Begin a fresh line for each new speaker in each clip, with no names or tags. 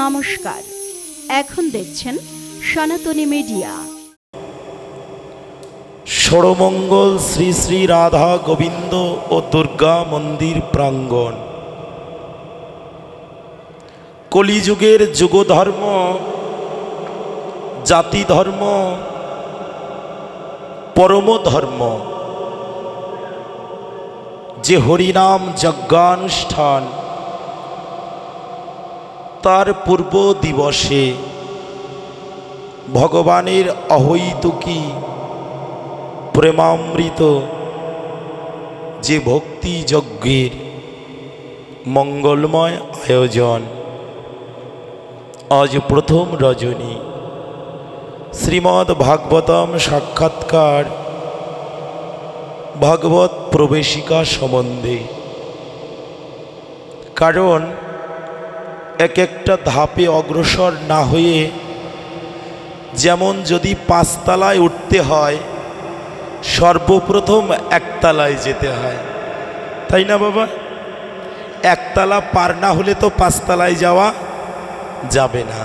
নমস্কার এখন দেখছেন সনাতনী মিডিয়া ষোড়মঙ্গল শ্রী শ্রী রাধা গোবিন্দ ও দুর্গা মন্দির প্রাঙ্গণ কলিযুগের যুগধর্ম জাতি ধর্ম পরম ধর্ম যে হরিনাম যজ্ঞানুষ্ঠান তার পূর্ব দিবসে ভগবানের অহৈতুকী প্রেমামৃত যে ভক্তি যজ্ঞের মঙ্গলময় আয়োজন আজ প্রথম রজনী শ্রীমদ্ ভাগবতম সাক্ষাৎকার ভাগবত প্রবেশিকা সম্বন্ধে কারণ এক একটা ধাপে অগ্রসর না হয়ে যেমন যদি পাঁচতলায় উঠতে হয় সর্বপ্রথম একতলায় যেতে হয় তাই না বাবা একতলা পার না হলে তো পাঁচতলায় যাওয়া যাবে না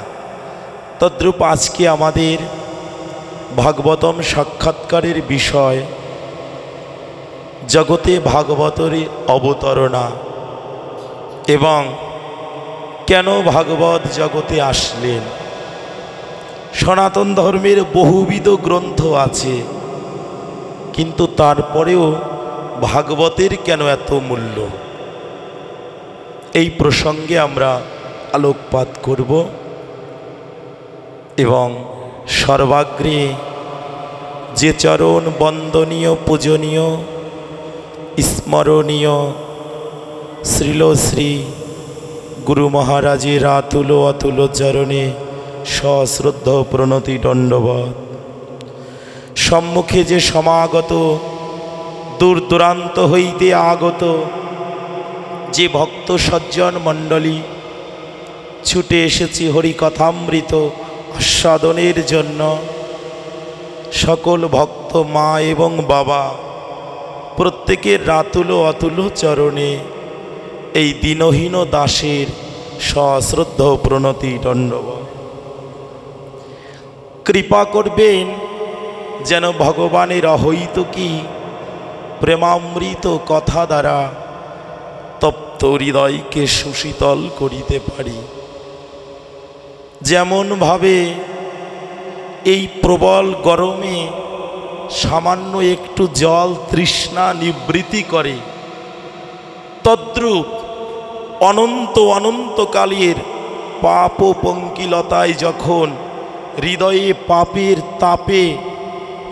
তদ্রুপ আজকে আমাদের ভাগবতম সাক্ষাৎকারের বিষয় জগতে ভাগবতের অবতরণা এবং কেন ভাগবত জগতে আসলেন সনাতন ধর্মের বহুবিধ গ্রন্থ আছে কিন্তু তারপরেও ভাগবতের কেন এত মূল্য এই প্রসঙ্গে আমরা আলোকপাত করব এবং সর্বাগ্রে যে চরণ বন্দনীয় পূজনীয় স্মরণীয় শ্রীলশ্রী গুরু মহারাজের আতুল অতুল চরণে সশ্রদ্ধ প্রণতি দণ্ডবত সম্মুখে যে সমাগত দূর দূরান্ত হইতে আগত যে ভক্ত সজ্জন মণ্ডলী ছুটে এসেছি হরিকথামৃত আস্বাদনের জন্য সকল ভক্ত মা এবং বাবা প্রত্যেকের রাতুল অতুল চরণে এই দীনহীন দাসের সশ্রদ্ধ প্রণতি দণ্ডব কৃপা করবেন যেন ভগবানের অহৈত কি প্রেমামৃত কথা দ্বারা তপ্ত হৃদয়কে সুশীতল করিতে পারি যেমনভাবে এই প্রবল গরমে সামান্য একটু জল তৃষ্ণা নিবৃত্তি করে তদ্রূপ অনন্ত অনন্তকালের পাপ পঙ্কিলতায় যখন হৃদয়ে পাপের তাপে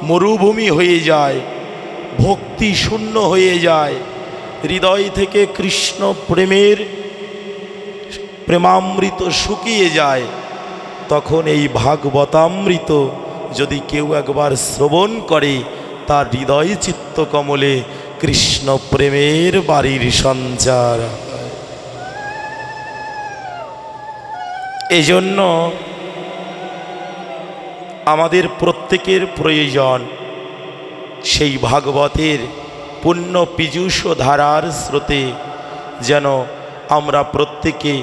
মরুভূমি হয়ে যায় ভক্তি শূন্য হয়ে যায় হৃদয় থেকে কৃষ্ণ প্রেমের প্রেমামৃত শুকিয়ে যায় তখন এই ভাগবতামৃত যদি কেউ একবার শ্রবণ করে তার হৃদয় চিত্তকমলে কৃষ্ণ প্রেমের বাড়ির সঞ্চার এজন্য আমাদের প্রত্যেকের প্রয়োজন সেই ভাগবতের পুণ্য পীযূষ ধারার স্রোতে যেন আমরা প্রত্যেকে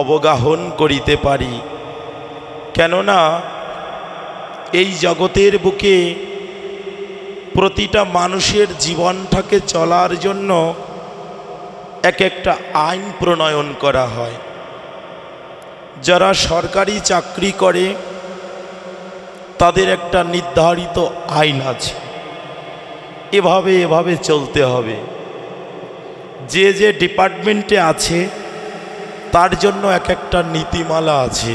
অবগাহন করিতে পারি কেননা এই জগতের বুকে প্রতিটা মানুষের জীবনটাকে চলার জন্য এক একটা আইন প্রণয়ন করা হয় যারা সরকারি চাকরি করে তাদের একটা নির্ধারিত আইন আছে এভাবে এভাবে চলতে হবে যে যে ডিপার্টমেন্টে আছে তার জন্য এক একটা নীতিমালা আছে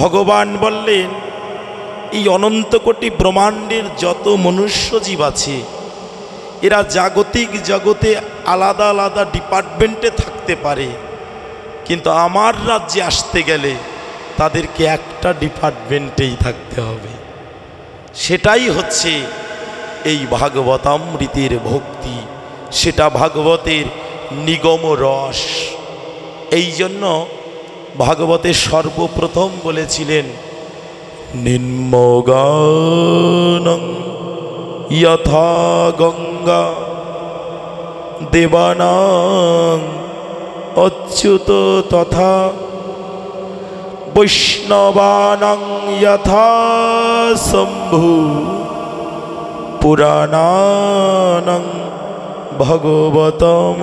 ভগবান বললেন এই অনন্ত কোটি ব্রহ্মাণ্ডের যত মনুষ্য জীব আছে এরা জাগতিক জগতে আলাদা আলাদা ডিপার্টমেন্টে থাকতে পারে কিন্তু আমার রাজ্যে আসতে গেলে তাদেরকে একটা ডিপার্টমেন্টেই থাকতে হবে সেটাই হচ্ছে এই ভাগবতামৃতের ভক্তি সেটা ভাগবতের নিগম রস এই জন্য ভাগবতের সর্বপ্রথম বলেছিলেন নিম্নগানং গঙ্গা দেবানাং অচ্যুত তথা বৈষ্ণবানং যথা শম্ভু পুরাণানং ভগবতম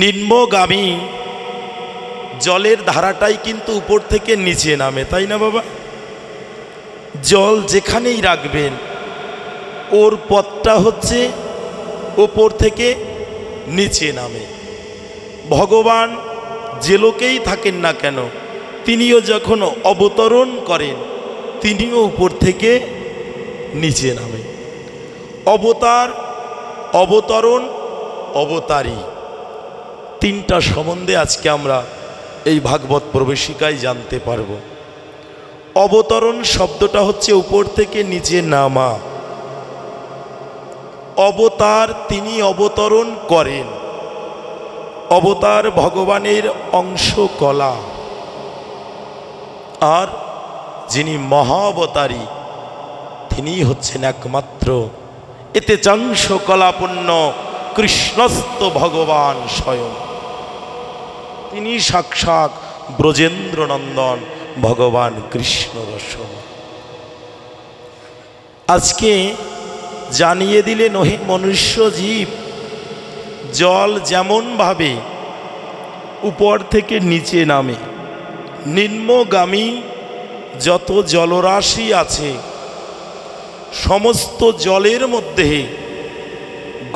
নিম্নগামী জলের ধারাটাই কিন্তু উপর থেকে নিচে নামে তাই না বাবা জল যেখানেই রাখবেন ওর পথটা হচ্ছে ওপর থেকে নিচে নামে ভগবান যে লোকেই থাকেন না কেন তিনিও যখন অবতরণ করেন তিনিও উপর থেকে নিচে নামে অবতার অবতরণ অবতারই তিনটা সম্বন্ধে আজকে আমরা এই ভাগবত প্রবেশিকায় জানতে পারব অবতরণ শব্দটা হচ্ছে উপর থেকে নিচে নামা অবতার তিনি অবতরণ করেন অবতার ভগবানের অংশ কলা আর যিনি মহাবতারী তিনি হচ্ছেন একমাত্র এতে চাংশ কলাপূর্ণ কৃষ্ণস্ত ভগবান স্বয়ং তিনি সাক্ষাৎ ব্রজেন্দ্রনন্দন ভগবান কৃষ্ণ রসম আজকে জানিয়ে দিলে নহি মনুষ্য জীব জল যেমনভাবে উপর থেকে নিচে নামে নিম্নগামী যত জলরাশি আছে সমস্ত জলের মধ্যে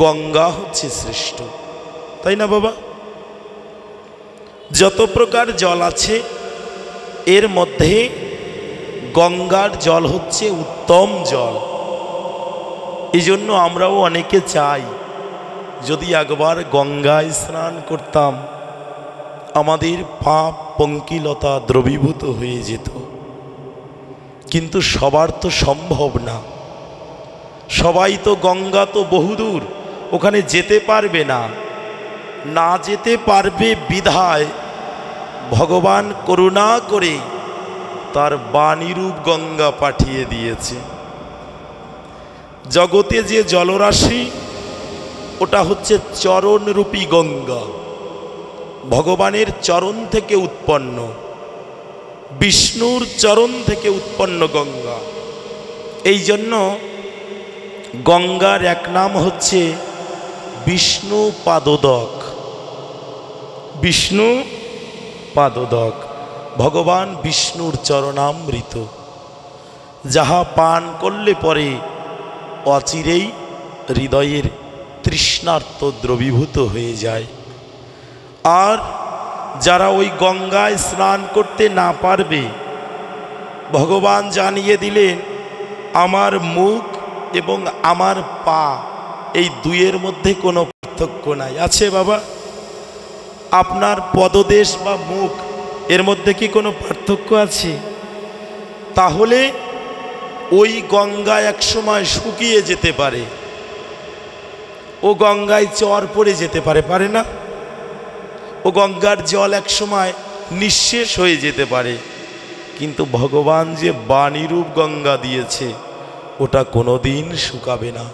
গঙ্গা হচ্ছে শ্রেষ্ঠ তাই না বাবা যত প্রকার জল আছে এর মধ্যে গঙ্গার জল হচ্ছে উত্তম জল এই জন্য আমরাও অনেকে চাই যদি একবার গঙ্গায় স্নান করতাম আমাদের পাপ পঙ্কিলতা দ্রবীভূত হয়ে যেত কিন্তু সবার তো সম্ভব না সবাই তো গঙ্গা তো বহুদূর ওখানে যেতে পারবে না না যেতে পারবে বিধায় ভগবান করুণা করে তার বাণীরূপ গঙ্গা পাঠিয়ে দিয়েছে জগতে যে জলরাশি ওটা হচ্ছে চরণরূপী গঙ্গা ভগবানের চরণ থেকে উৎপন্ন বিষ্ণুর চরণ থেকে উৎপন্ন গঙ্গা এই জন্য গঙ্গার এক নাম হচ্ছে বিষ্ণু পাদদক বিষ্ণু পাদদক ভগবান বিষ্ণুর চরণামৃত যাহা পান করলে পরে অচিরেই হৃদয়ের তৃষ্ণার্ত দ্রবীভূত হয়ে যায় আর যারা ওই গঙ্গায় স্নান করতে না পারবে ভগবান জানিয়ে দিলেন আমার মুখ এবং আমার পা এই দুয়ের মধ্যে কোনো পার্থক্য নাই আছে বাবা আপনার পদদেশ বা মুখ এর মধ্যে কি কোনো পার্থক্য আছে তাহলে ওই গঙ্গা একসময় শুকিয়ে যেতে পারে ও গঙ্গায় চর পড়ে যেতে পারে পারে না ও গঙ্গার জল একসময় নিঃশেষ হয়ে যেতে পারে কিন্তু ভগবান যে বাণীরূপ গঙ্গা দিয়েছে ওটা কোনো দিন শুকাবে না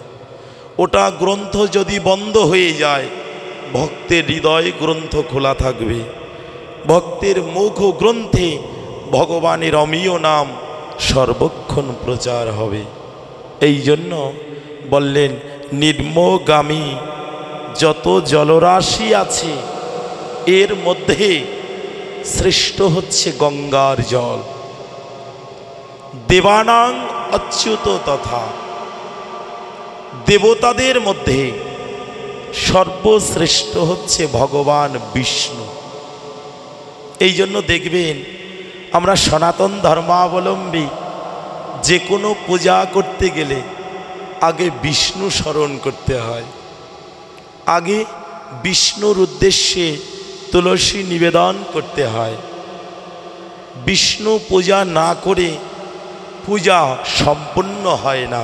ওটা গ্রন্থ যদি বন্ধ হয়ে যায় ভক্তের হৃদয় গ্রন্থ খোলা থাকবে ভক্তের মুখ ও গ্রন্থে ভগবানের অমীয় নাম সর্বক্ষণ প্রচার হবে এই জন্য বললেন নির্মগামী যত জলরাশি আছে এর মধ্যে শ্রেষ্ঠ হচ্ছে গঙ্গার জল দেবানাং অচ্যুত তথা দেবতাদের মধ্যে সর্বশ্রেষ্ঠ হচ্ছে ভগবান বিষ্ণু এই জন্য দেখবেন আমরা সনাতন ধর্মাবলম্বী যে কোনো পূজা করতে গেলে আগে বিষ্ণু স্মরণ করতে হয় আগে বিষ্ণুর উদ্দেশ্যে তুলসী নিবেদন করতে হয় বিষ্ণু পূজা না করে পূজা সম্পূর্ণ হয় না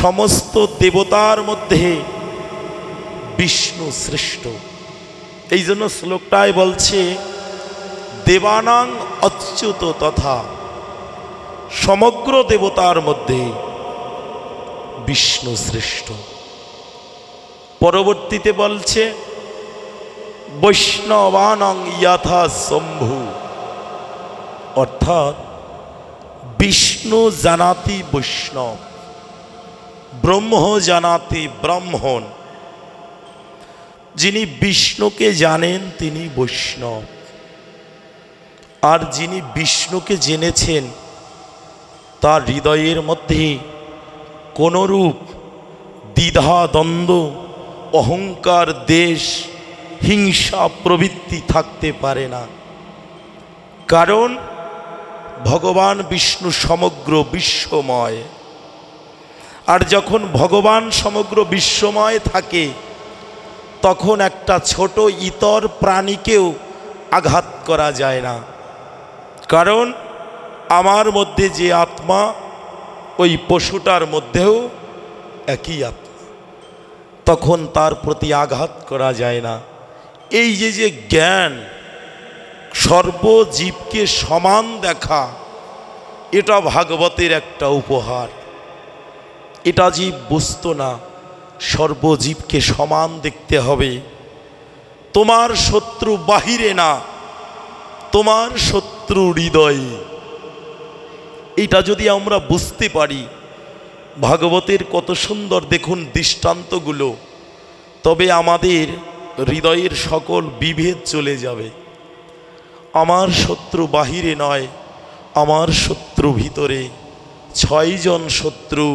সমস্ত দেবতার মধ্যে বিষ্ণু শ্রেষ্ঠ এই জন্য শ্লোকটায় বলছে দেবানাং অচ্যুত তথা সমগ্র দেবতার মধ্যে বিষ্ণু শ্রেষ্ঠ পরবর্তীতে বলছে বৈষ্ণবানং ইয়াথা শম্ভু অর্থাৎ বিষ্ণু জানাতি বৈষ্ণব ব্রহ্ম জানাতি ব্রাহ্মণ যিনি বিষ্ণুকে জানেন তিনি বৈষ্ণব আর যিনি বিষ্ণুকে জেনেছেন তার হৃদয়ের মধ্যে কোনরূপ দ্বিধা দ্বন্দ্ব অহংকার দেশ হিংসা প্রবৃত্তি থাকতে পারে না কারণ ভগবান বিষ্ণু সমগ্র বিশ্বময় আর যখন ভগবান সমগ্র বিশ্বময় থাকে তখন একটা ছোট ইতর প্রাণীকেও আঘাত করা যায় না কারণ আমার মধ্যে যে আত্মা ওই পশুটার মধ্যেও একই আত্মা তখন তার প্রতি আঘাত করা যায় না এই যে যে জ্ঞান সর্বজীবকে সমান দেখা এটা ভাগবতের একটা উপহার এটা জীব বুঝতো না সর্বজীবকে সমান দেখতে হবে তোমার শত্রু বাহিরে না তোমার শত্রু হৃদয়ে এটা যদি আমরা বুঝতে পারি ভাগবতের কত সুন্দর দেখুন দৃষ্টান্তগুলো তবে আমাদের হৃদয়ের সকল বিভেদ চলে যাবে আমার শত্রু বাহিরে নয় আমার শত্রু ভিতরে ছয়জন শত্রু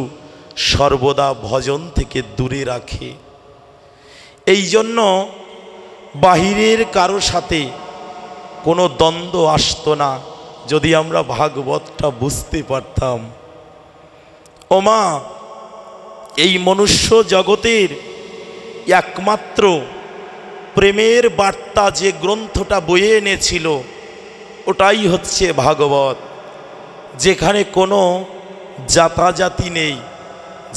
সর্বদা ভজন থেকে দূরে রাখে এই জন্য বাহিরের কারো সাথে কোনো দ্বন্দ্ব আসতো না যদি আমরা ভাগবতটা বুঝতে পারতাম মা এই মনুষ্য জগতের একমাত্র প্রেমের বার্তা যে গ্রন্থটা বয়ে এনেছিল ওটাই হচ্ছে ভাগবত যেখানে কোনো জাতাজাতি নেই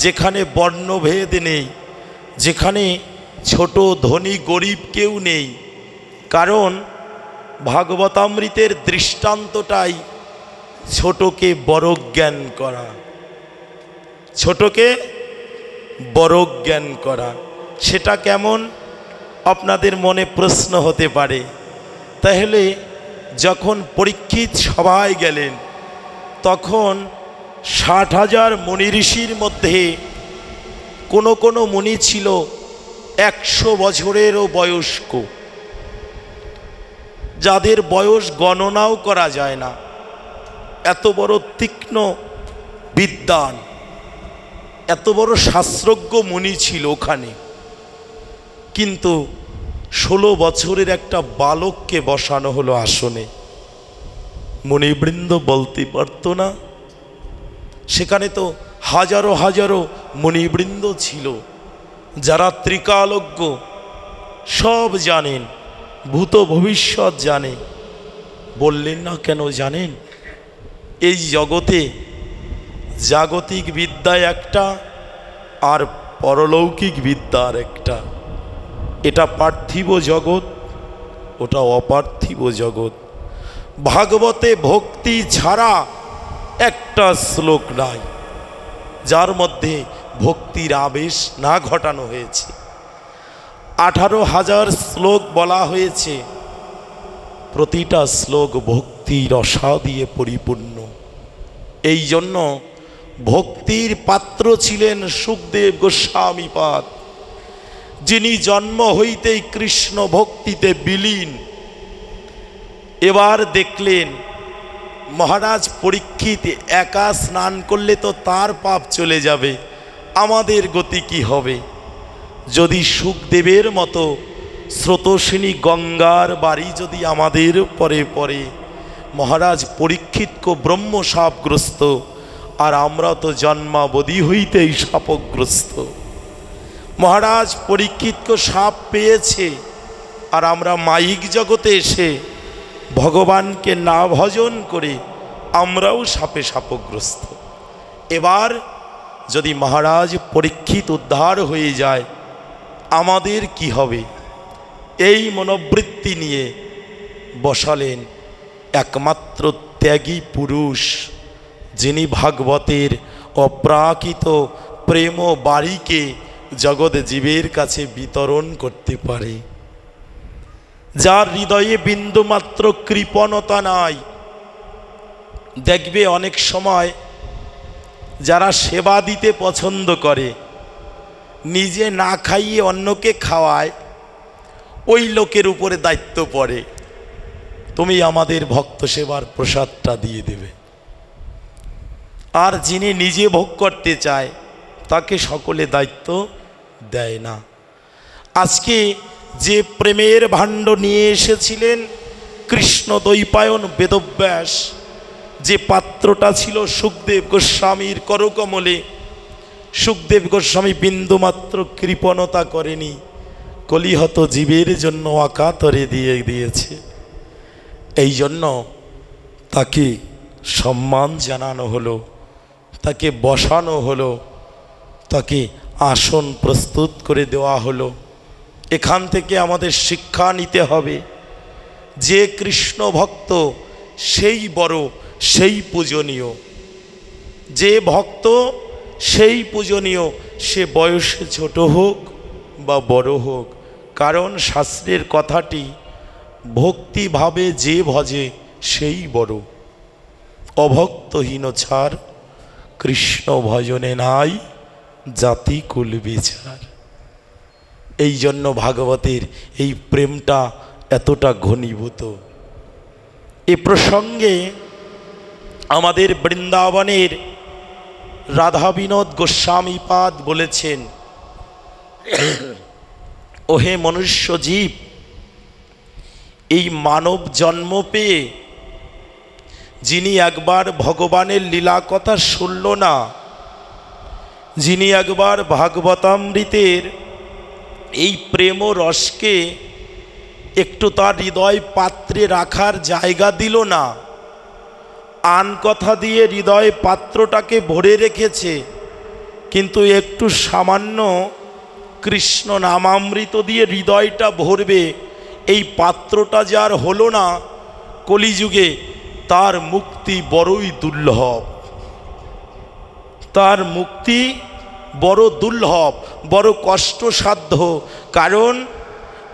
যেখানে বর্ণভেদ নেই যেখানে ছোট ধনী গরিব কেউ নেই কারণ ভাগবতামৃতের দৃষ্টান্তটাই ছোটকে বড় জ্ঞান করা ছোটকে বড় জ্ঞান করা সেটা কেমন আপনাদের মনে প্রশ্ন হতে পারে তাহলে যখন পরীক্ষিত সবাই গেলেন তখন ষাট হাজার মণি ঋষির মধ্যে কোনো কোনো মুনি ছিল একশো বছরেরও বয়স্ক যাদের বয়স গণনাও করা যায় না এত বড় তীক্ষ্ণ বিদ্যান এত বড় শাস্ত্রজ্ঞ মনি ছিল ওখানে কিন্তু ষোলো বছরের একটা বালককে বসানো হলো আসনে মণিবৃন্দ বলতে পারত না সেখানে তো হাজারো হাজারো মণিবৃন্দ ছিল যারা ত্রিকালজ্ঞ সব জানেন ভূত ভবিষ্যৎ জানে বললেন না কেন জানেন এই জগতে জাগতিক বিদ্যা একটা আর পরলৌকিক বিদ্যা আর একটা এটা পার্থিব জগৎ ওটা অপার্থিব জগৎ ভাগবতে ভক্তি ছাড়া একটা শ্লোক নাই যার মধ্যে ভক্তির আবেশ না ঘটানো হয়েছে আঠারো হাজার শ্লোক বলা হয়েছে প্রতিটা শ্লোক ভক্তি রসা দিয়ে পরিপূর্ণ এই জন্য ভক্তির পাত্র ছিলেন সুখদেব গোস্বামীপাদ যিনি জন্ম হইতেই কৃষ্ণ ভক্তিতে বিলীন এবার দেখলেন মহারাজ পরীক্ষিত একা স্নান করলে তো তার পাপ চলে যাবে আমাদের গতি কি হবে যদি সুখদেবের মতো স্রোতসিনী গঙ্গার বাড়ি যদি আমাদের পরে পরে মহারাজ পরীক্ষিতক ব্রহ্ম সাপগ্রস্ত আর আমরা তো জন্মাবধি হইতেই সাপগ্রস্ত মহারাজ পরীক্ষিতক সাপ পেয়েছে আর আমরা মাইক জগতে এসে ভগবানকে না ভজন করে আমরাও সাপে সাপগ্রস্ত এবার যদি মহারাজ পরীক্ষিত উদ্ধার হয়ে যায় আমাদের কি হবে এই মনোবৃত্তি নিয়ে বসালেন একমাত্র ত্যাগী পুরুষ যিনি ভাগবতের অপ্রাকৃত প্রেম বাড়িকে জগৎ জীবের কাছে বিতরণ করতে পারে যার হৃদয়ে বিন্দুমাত্র কৃপণতা নাই দেখবে অনেক সময় যারা সেবা দিতে পছন্দ করে নিজে না খাইয়ে অন্যকে খাওয়ায় ওই লোকের উপরে দায়িত্ব পড়ে তুমি আমাদের ভক্ত সেবার প্রসাদটা দিয়ে দেবে আর যিনি নিজে ভোগ করতে চায় তাকে সকলে দায়িত্ব দেয় না আজকে যে প্রেমের ভাণ্ড নিয়ে এসেছিলেন কৃষ্ণ দৈপায়ন বেদব্যাস যে পাত্রটা ছিল সুখদেব গোস্বামীর করকমলে সুখদেব গোস্বামী বিন্দুমাত্র কৃপণতা করেনি কলিহত জীবের জন্য আকাতরে দিয়ে দিয়েছে এই জন্য তাকে সম্মান জানানো হলো তাকে বসানো হলো তাকে আসন প্রস্তুত করে দেওয়া হলো এখান থেকে আমাদের শিক্ষা নিতে হবে যে কৃষ্ণ ভক্ত সেই বড় সেই পূজনীয় যে ভক্ত সেই পূজনীয় সে বয়সে ছোট হোক বা বড় হোক কারণ শাস্ত্রের কথাটি ভক্তিভাবে যে ভজে সেই বড় অভক্তহীন ছাড় কৃষ্ণ ভজনে নাই জাতি কুল বিচার এই জন্য ভাগবতের এই প্রেমটা এতটা ঘনীভূত এ প্রসঙ্গে আমাদের বৃন্দাবনের রাধা বিনোদ গোস্বামীপাদ বলেছেন ওহে মনুষ্য জীব এই মানব জন্ম পেয়ে যিনি একবার ভগবানের লীলা কথা শুনল না যিনি একবার ভাগবতামৃতের এই প্রেম রসকে একটু তার হৃদয় পাত্রে রাখার জায়গা দিল না আন কথা দিয়ে হৃদয় পাত্রটাকে ভরে রেখেছে কিন্তু একটু সামান্য কৃষ্ণ নামামৃত দিয়ে হৃদয়টা ভরবে এই পাত্রটা যার হলো না কলিযুগে তার মুক্তি বড়ই দুর্লভ তার মুক্তি বড় দুর্লভ বড় কষ্টসাধ্য কারণ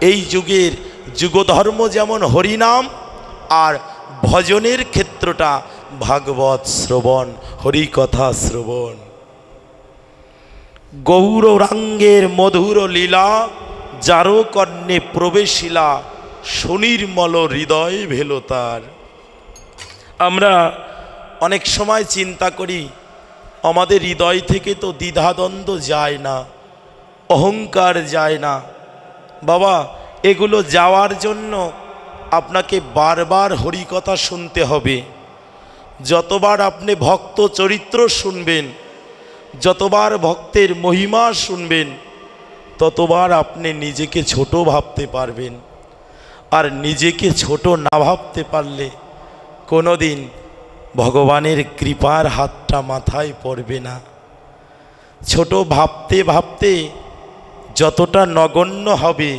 এই যুগের যুগধর্ম যেমন হরিনাম আর ভজনের ক্ষেত্রটা ভাগবত শ্রবণ হরিকথা শ্রবণ গৌরঙ্গের মধুর লীলা যারো কর্ণে প্রবেশিলা সুনির্মল হৃদয় ভেল তার আমরা অনেক সময় চিন্তা করি আমাদের হৃদয় থেকে তো দ্বিধাদ্বন্দ্ব যায় না অহংকার যায় না বাবা এগুলো যাওয়ার জন্য আপনাকে বারবার হরিকথা শুনতে হবে যতবার আপনি ভক্ত চরিত্র শুনবেন যতবার ভক্তের মহিমা শুনবেন ততবার আপনি নিজেকে ছোট ভাবতে পারবেন আর নিজেকে ছোট না ভাবতে পারলে কোনো দিন ভগবানের কৃপার হাতটা মাথায় পড়বে না ছোট ভাবতে ভাবতে যতটা নগণ্য হবে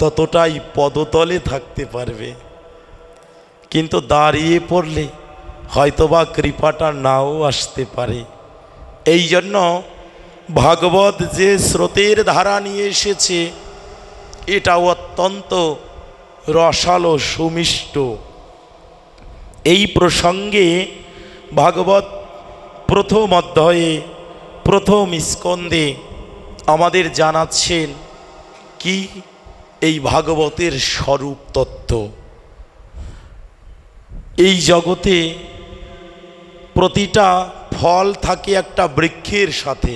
ততটাই পদতলে থাকতে পারবে কিন্তু দাঁড়িয়ে পড়লে হয়তোবা কৃপাটা নাও আসতে পারে এই জন্য ভাগবত যে স্রোতের ধারা নিয়ে এসেছে এটা অত্যন্ত রসালো সুমিষ্ট এই প্রসঙ্গে ভাগবত প্রথম অধ্যায়ে প্রথম স্কন্দে আমাদের জানাচ্ছেন কি এই ভাগবতের স্বরূপ তত্ত্ব এই জগতে প্রতিটা ফল থাকে একটা বৃক্ষের সাথে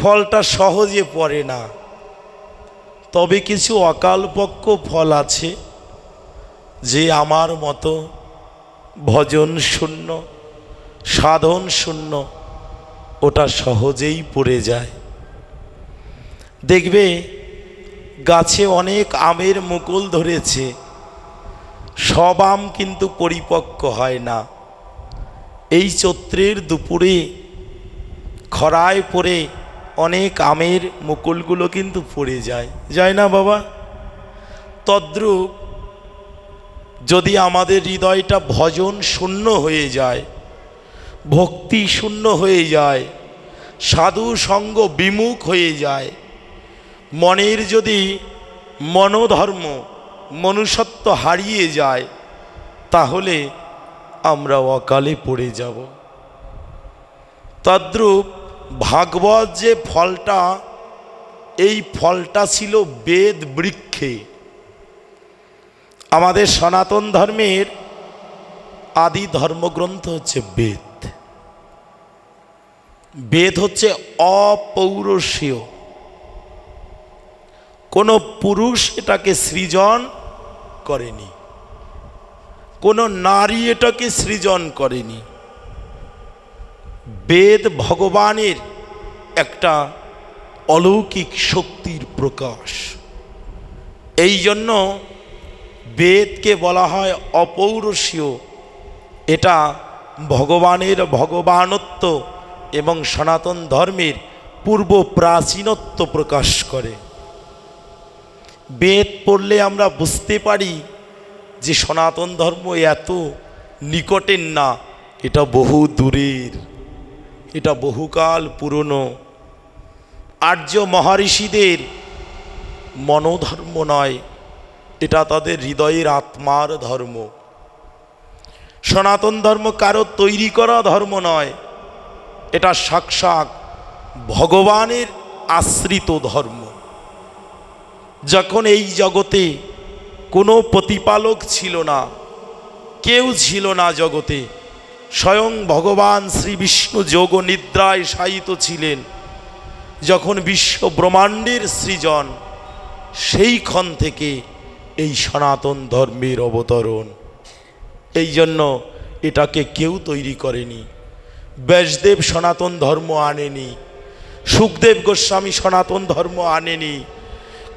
ফলটা সহজে পড়ে না তবে কিছু অকালপক্ষ ফল আছে যে আমার মতো ভজন শূন্য সাধন শূন্য ওটা সহজেই পড়ে যায় দেখবে গাছে অনেক আমের মুকুল ধরেছে সব আম কিন্তু পরিপক্ক হয় না এই চৈত্রের দুপুরে খরায় পড়ে অনেক আমের মুকুলগুলো কিন্তু পড়ে যায় যায় না বাবা তদ্রুপ যদি আমাদের হৃদয়টা ভজন শূন্য হয়ে যায় ভক্তি শূন্য হয়ে যায় সাধু সঙ্গ বিমুখ হয়ে যায় মনের যদি মনোধর্ম মনুষ্যত্ব হারিয়ে যায় তাহলে আমরা অকালে পড়ে যাব তদ্রুপ ভাগবত যে ফলটা এই ফলটা ছিল বেদ বৃক্ষে আমাদের সনাতন ধর্মের আদি ধর্মগ্রন্থ হচ্ছে বেদ বেদ হচ্ছে অপৌরসীয় কোনো পুরুষ এটাকে সৃজন করেনি কোনো নারী এটাকে সৃজন করেনি বেদ ভগবানের একটা অলৌকিক শক্তির প্রকাশ এই জন্য বেদকে বলা হয় অপৌরষীয় এটা ভগবানের ভগবানত্ব এবং সনাতন ধর্মের পূর্ব প্রাচীনত্ব প্রকাশ করে বেদ পড়লে আমরা বুঝতে পারি যে সনাতন ধর্ম এত নিকটের না এটা বহু দূরের এটা বহুকাল পুরনো আর্য মহারিষিদের মনোধর্ম নয় এটা তাদের হৃদয়ের আত্মার ধর্ম সনাতন ধর্ম কারো তৈরি করা ধর্ম নয় এটা সাক্ষাৎ ভগবানের আশ্রিত ধর্ম যখন এই জগতে কোনো প্রতিপালক ছিল না কেউ ছিল না জগতে স্বয়ং ভগবান শ্রী বিষ্ণু যোগ নিদ্রায় শায়িত ছিলেন যখন বিশ্ব ব্রহ্মাণ্ডের সৃজন সেইক্ষণ থেকে এই সনাতন ধর্মের অবতরণ এই জন্য এটাকে কেউ তৈরি করেনি ব্যাসদেব সনাতন ধর্ম আনেনি সুখদেব গোস্বামী সনাতন ধর্ম আনেনি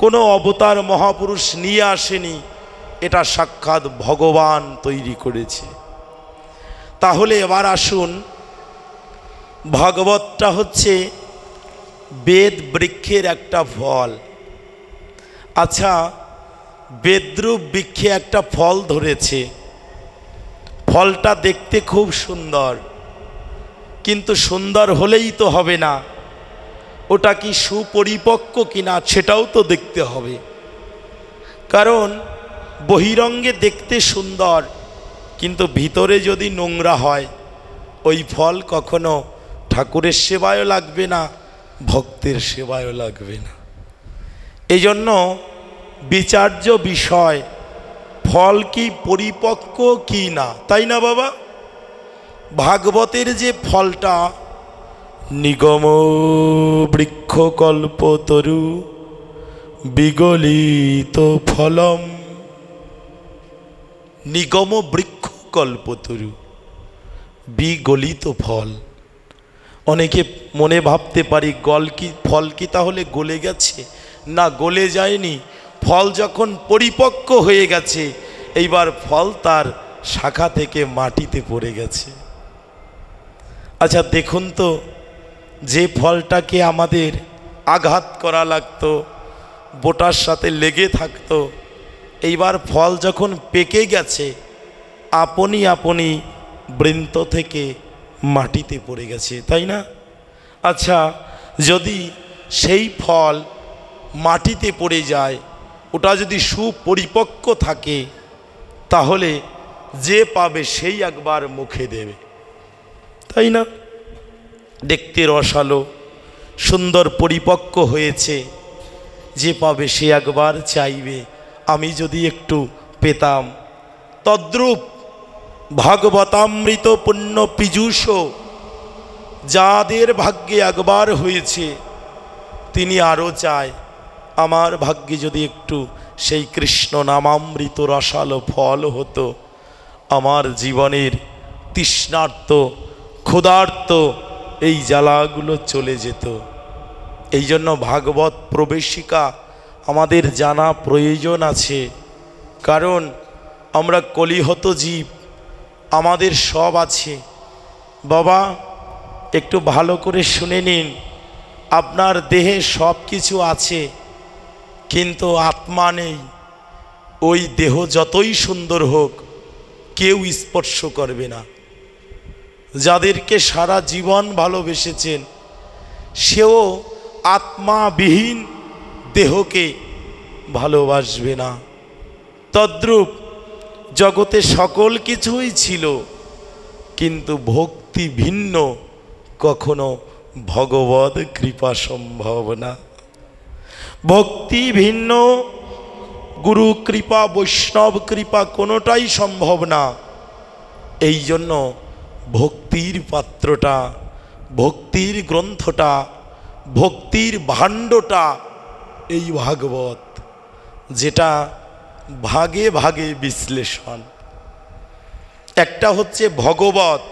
কোনো অবতার মহাপুরুষ নিয়ে আসেনি এটা সাক্ষাৎ ভগবান তৈরি করেছে তাহলে এবার আসুন ভাগবতটা হচ্ছে বেদ বৃক্ষের একটা ফল আচ্ছা বেদ্রুপ বৃক্ষে একটা ফল ধরেছে ফলটা দেখতে খুব সুন্দর কিন্তু সুন্দর হলেই তো হবে না ওটা কি সুপরিপক্ক কিনা সেটাও তো দেখতে হবে কারণ বহিরঙ্গে দেখতে সুন্দর কিন্তু ভিতরে যদি নোংরা হয় ওই ফল কখনো ঠাকুরের সেবায়ও লাগবে না ভক্তের সেবায়ও লাগবে না এজন্য বিচার্য বিষয় ফল কি পরিপক্ক কি না তাই না বাবা ভাগবতের যে ফলটা নিগম তরু বিগলিত ফলম নিগম তরু বিগলিত ফল অনেকে মনে ভাবতে পারি গল কি ফল কি তাহলে গলে গেছে না গলে যায়নি ফল যখন পরিপক্ক হয়ে গেছে এইবার ফল তার শাখা থেকে মাটিতে পড়ে গেছে আচ্ছা দেখুন তো যে ফলটাকে আমাদের আঘাত করা লাগতো বোটার সাথে লেগে থাকত এইবার ফল যখন পেকে গেছে আপনি আপনি বৃন্ত থেকে মাটিতে পড়ে গেছে তাই না আচ্ছা যদি সেই ফল মাটিতে পড়ে যায় ওটা যদি সুপরিপক্ক থাকে তাহলে যে পাবে সেই একবার মুখে দেবে তাই না দেখতে রসালো সুন্দর পরিপক্ক হয়েছে যে পাবে সে একবার চাইবে আমি যদি একটু পেতাম তদ্রূপ ভাগবতামৃত পুণ্য পীযুষ যাদের ভাগ্যে একবার হয়েছে তিনি আরও চায় আমার ভাগ্যে যদি একটু সেই কৃষ্ণ নামামৃত রসালো ফল হতো আমার জীবনের তৃষ্ণার্ত ক্ষুধার্ত এই জ্বালাগুলো চলে যেত এই জন্য ভাগবত প্রবেশিকা আমাদের জানা প্রয়োজন আছে কারণ আমরা কলিহত জীব আমাদের সব আছে বাবা একটু ভালো করে শুনে নিন আপনার দেহে সব কিছু আছে কিন্তু আত্মা নেই ওই দেহ যতই সুন্দর হোক কেউ স্পর্শ করবে না যাদেরকে সারা জীবন ভালোবেসেছেন সেও আত্মাবিহীন দেহকে ভালোবাসবে না তদ্রূপ জগতে সকল কিছুই ছিল কিন্তু ভক্তি ভিন্ন কখনো ভগবত কৃপা সম্ভব না ভক্তি ভিন্ন গুরু কৃপা বৈষ্ণব কৃপা কোনোটাই সম্ভব না এই জন্য ভক্তির পাত্রটা ভক্তির গ্রন্থটা ভক্তির ভাণ্ডটা এই ভাগবত যেটা ভাগে ভাগে বিশ্লেষণ একটা হচ্ছে ভগবত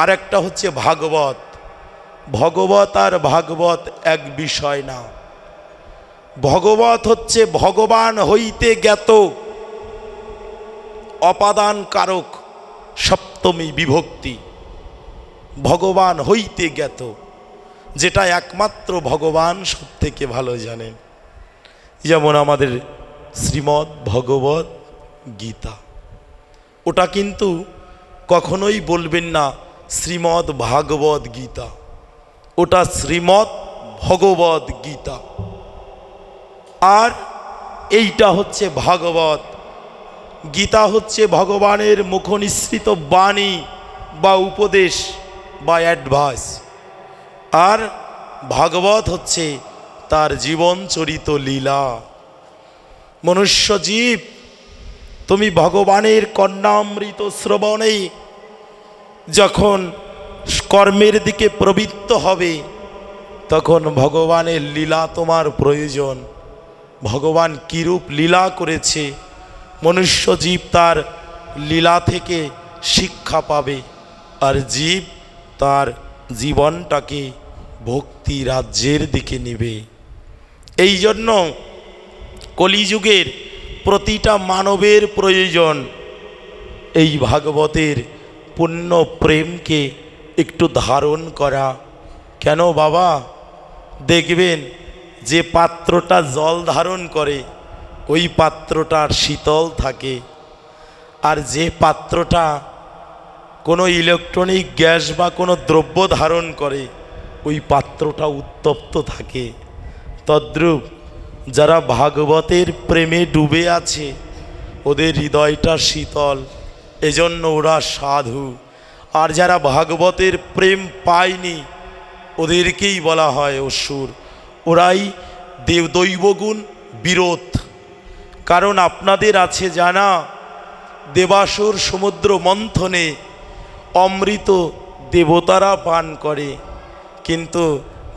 আর একটা হচ্ছে ভাগবত ভগবত আর ভাগবত এক বিষয় না ভগবত হচ্ছে ভগবান হইতে জ্ঞাত অপাদান কারক সব সপ্তমী বিভক্তি ভগবান হইতে জ্ঞাত যেটা একমাত্র ভগবান সব থেকে ভালো জানেন যেমন আমাদের শ্রীমদ ভগবত গীতা ওটা কিন্তু কখনোই বলবেন না শ্রীমদ ভাগবত গীতা ওটা শ্রীমদ ভগবত গীতা আর এইটা হচ্ছে ভাগবত গীতা হচ্ছে ভগবানের মুখনিসৃত বাণী বা উপদেশ বা অ্যাডভাইস আর ভাগবত হচ্ছে তার জীবন চরিত লীলা মনুষ্য জীব তুমি ভগবানের কন্যামৃত শ্রবণে যখন কর্মের দিকে প্রবৃত্ত হবে তখন ভগবানের লীলা তোমার প্রয়োজন ভগবান কীরূপ লীলা করেছে মনুষ্য জীব তার লীলা থেকে শিক্ষা পাবে আর জীব তার জীবনটাকে ভক্তি রাজ্যের দিকে নেবে এই জন্য কলিযুগের প্রতিটা মানবের প্রয়োজন এই ভাগবতের পূর্ণ প্রেমকে একটু ধারণ করা কেন বাবা দেখবেন যে পাত্রটা জল ধারণ করে ওই পাত্রটার শীতল থাকে আর যে পাত্রটা কোনো ইলেকট্রনিক গ্যাস বা কোনো দ্রব্য ধারণ করে ওই পাত্রটা উত্তপ্ত থাকে তদ্রুপ যারা ভাগবতের প্রেমে ডুবে আছে ওদের হৃদয়টা শীতল এজন্য ওরা সাধু আর যারা ভাগবতের প্রেম পায়নি ওদেরকেই বলা হয় অসুর ওরাই দেব দৈবগুণ বিরোধ কারণ আপনাদের আছে জানা দেবাসুর সমুদ্র মন্থনে অমৃত দেবতারা পান করে কিন্তু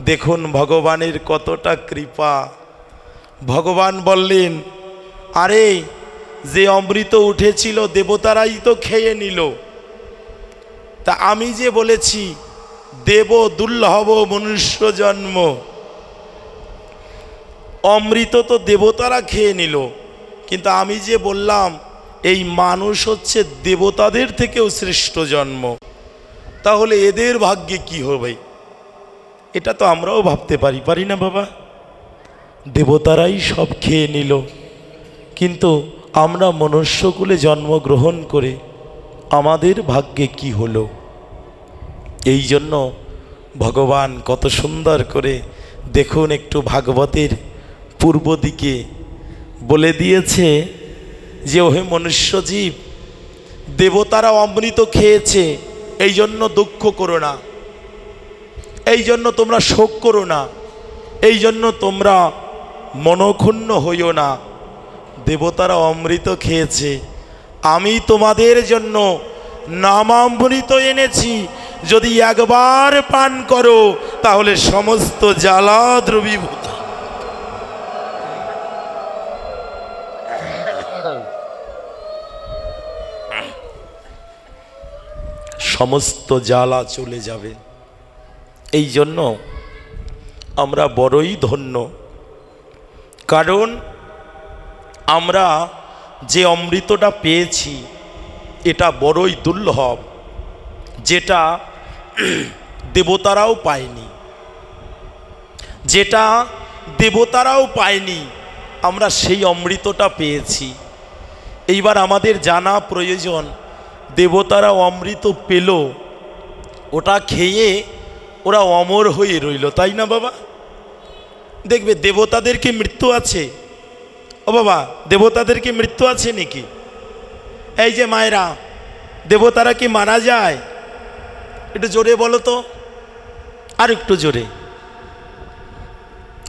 দেখুন ভগবানের কতটা কৃপা ভগবান বললেন আরে যে অমৃত উঠেছিল দেবতারাই তো খেয়ে নিল তা আমি যে বলেছি দেব দুর্লভ মনুষ্য জন্ম অমৃত তো দেবতারা খেয়ে নিল কিন্তু আমি যে বললাম এই মানুষ হচ্ছে দেবতাদের থেকেও শ্রেষ্ঠ জন্ম তাহলে এদের ভাগ্যে কি হবে এটা তো আমরাও ভাবতে পারি পারি না বাবা দেবতারাই সব খেয়ে নিল কিন্তু আমরা মনুষ্যকুলে জন্মগ্রহণ করে আমাদের ভাগ্যে কি হলো এই জন্য ভগবান কত সুন্দর করে দেখুন একটু ভাগবতের পূর্ব দিকে বলে দিয়েছে যে ওহে মনুষ্যজীব দেবতারা অমৃত খেয়েছে এই জন্য দুঃখ করো না এই জন্য তোমরা শোক করো না এই জন্য তোমরা মনক্ষুণ্ণ হইও না দেবতারা অমৃত খেয়েছে আমি তোমাদের জন্য নামামৃত এনেছি যদি একবার পান করো তাহলে সমস্ত জ্বালা দ্রবীভূত সমস্ত জ্বালা চলে যাবে এই জন্য আমরা বড়ই ধন্য কারণ আমরা যে অমৃতটা পেয়েছি এটা বড়ই দুর্লভ যেটা দেবতারাও পায়নি যেটা দেবতারাও পায়নি আমরা সেই অমৃতটা পেয়েছি এইবার আমাদের জানা প্রয়োজন দেবতারা অমৃত পেল ওটা খেয়ে ওরা অমর হয়ে রইল তাই না বাবা দেখবে দেবতাদের কি মৃত্যু আছে ও বাবা দেবতাদের কি মৃত্যু আছে নাকি এই যে মায়েরা দেবতারা কি মারা যায় একটু জোরে বলো তো আর একটু জোরে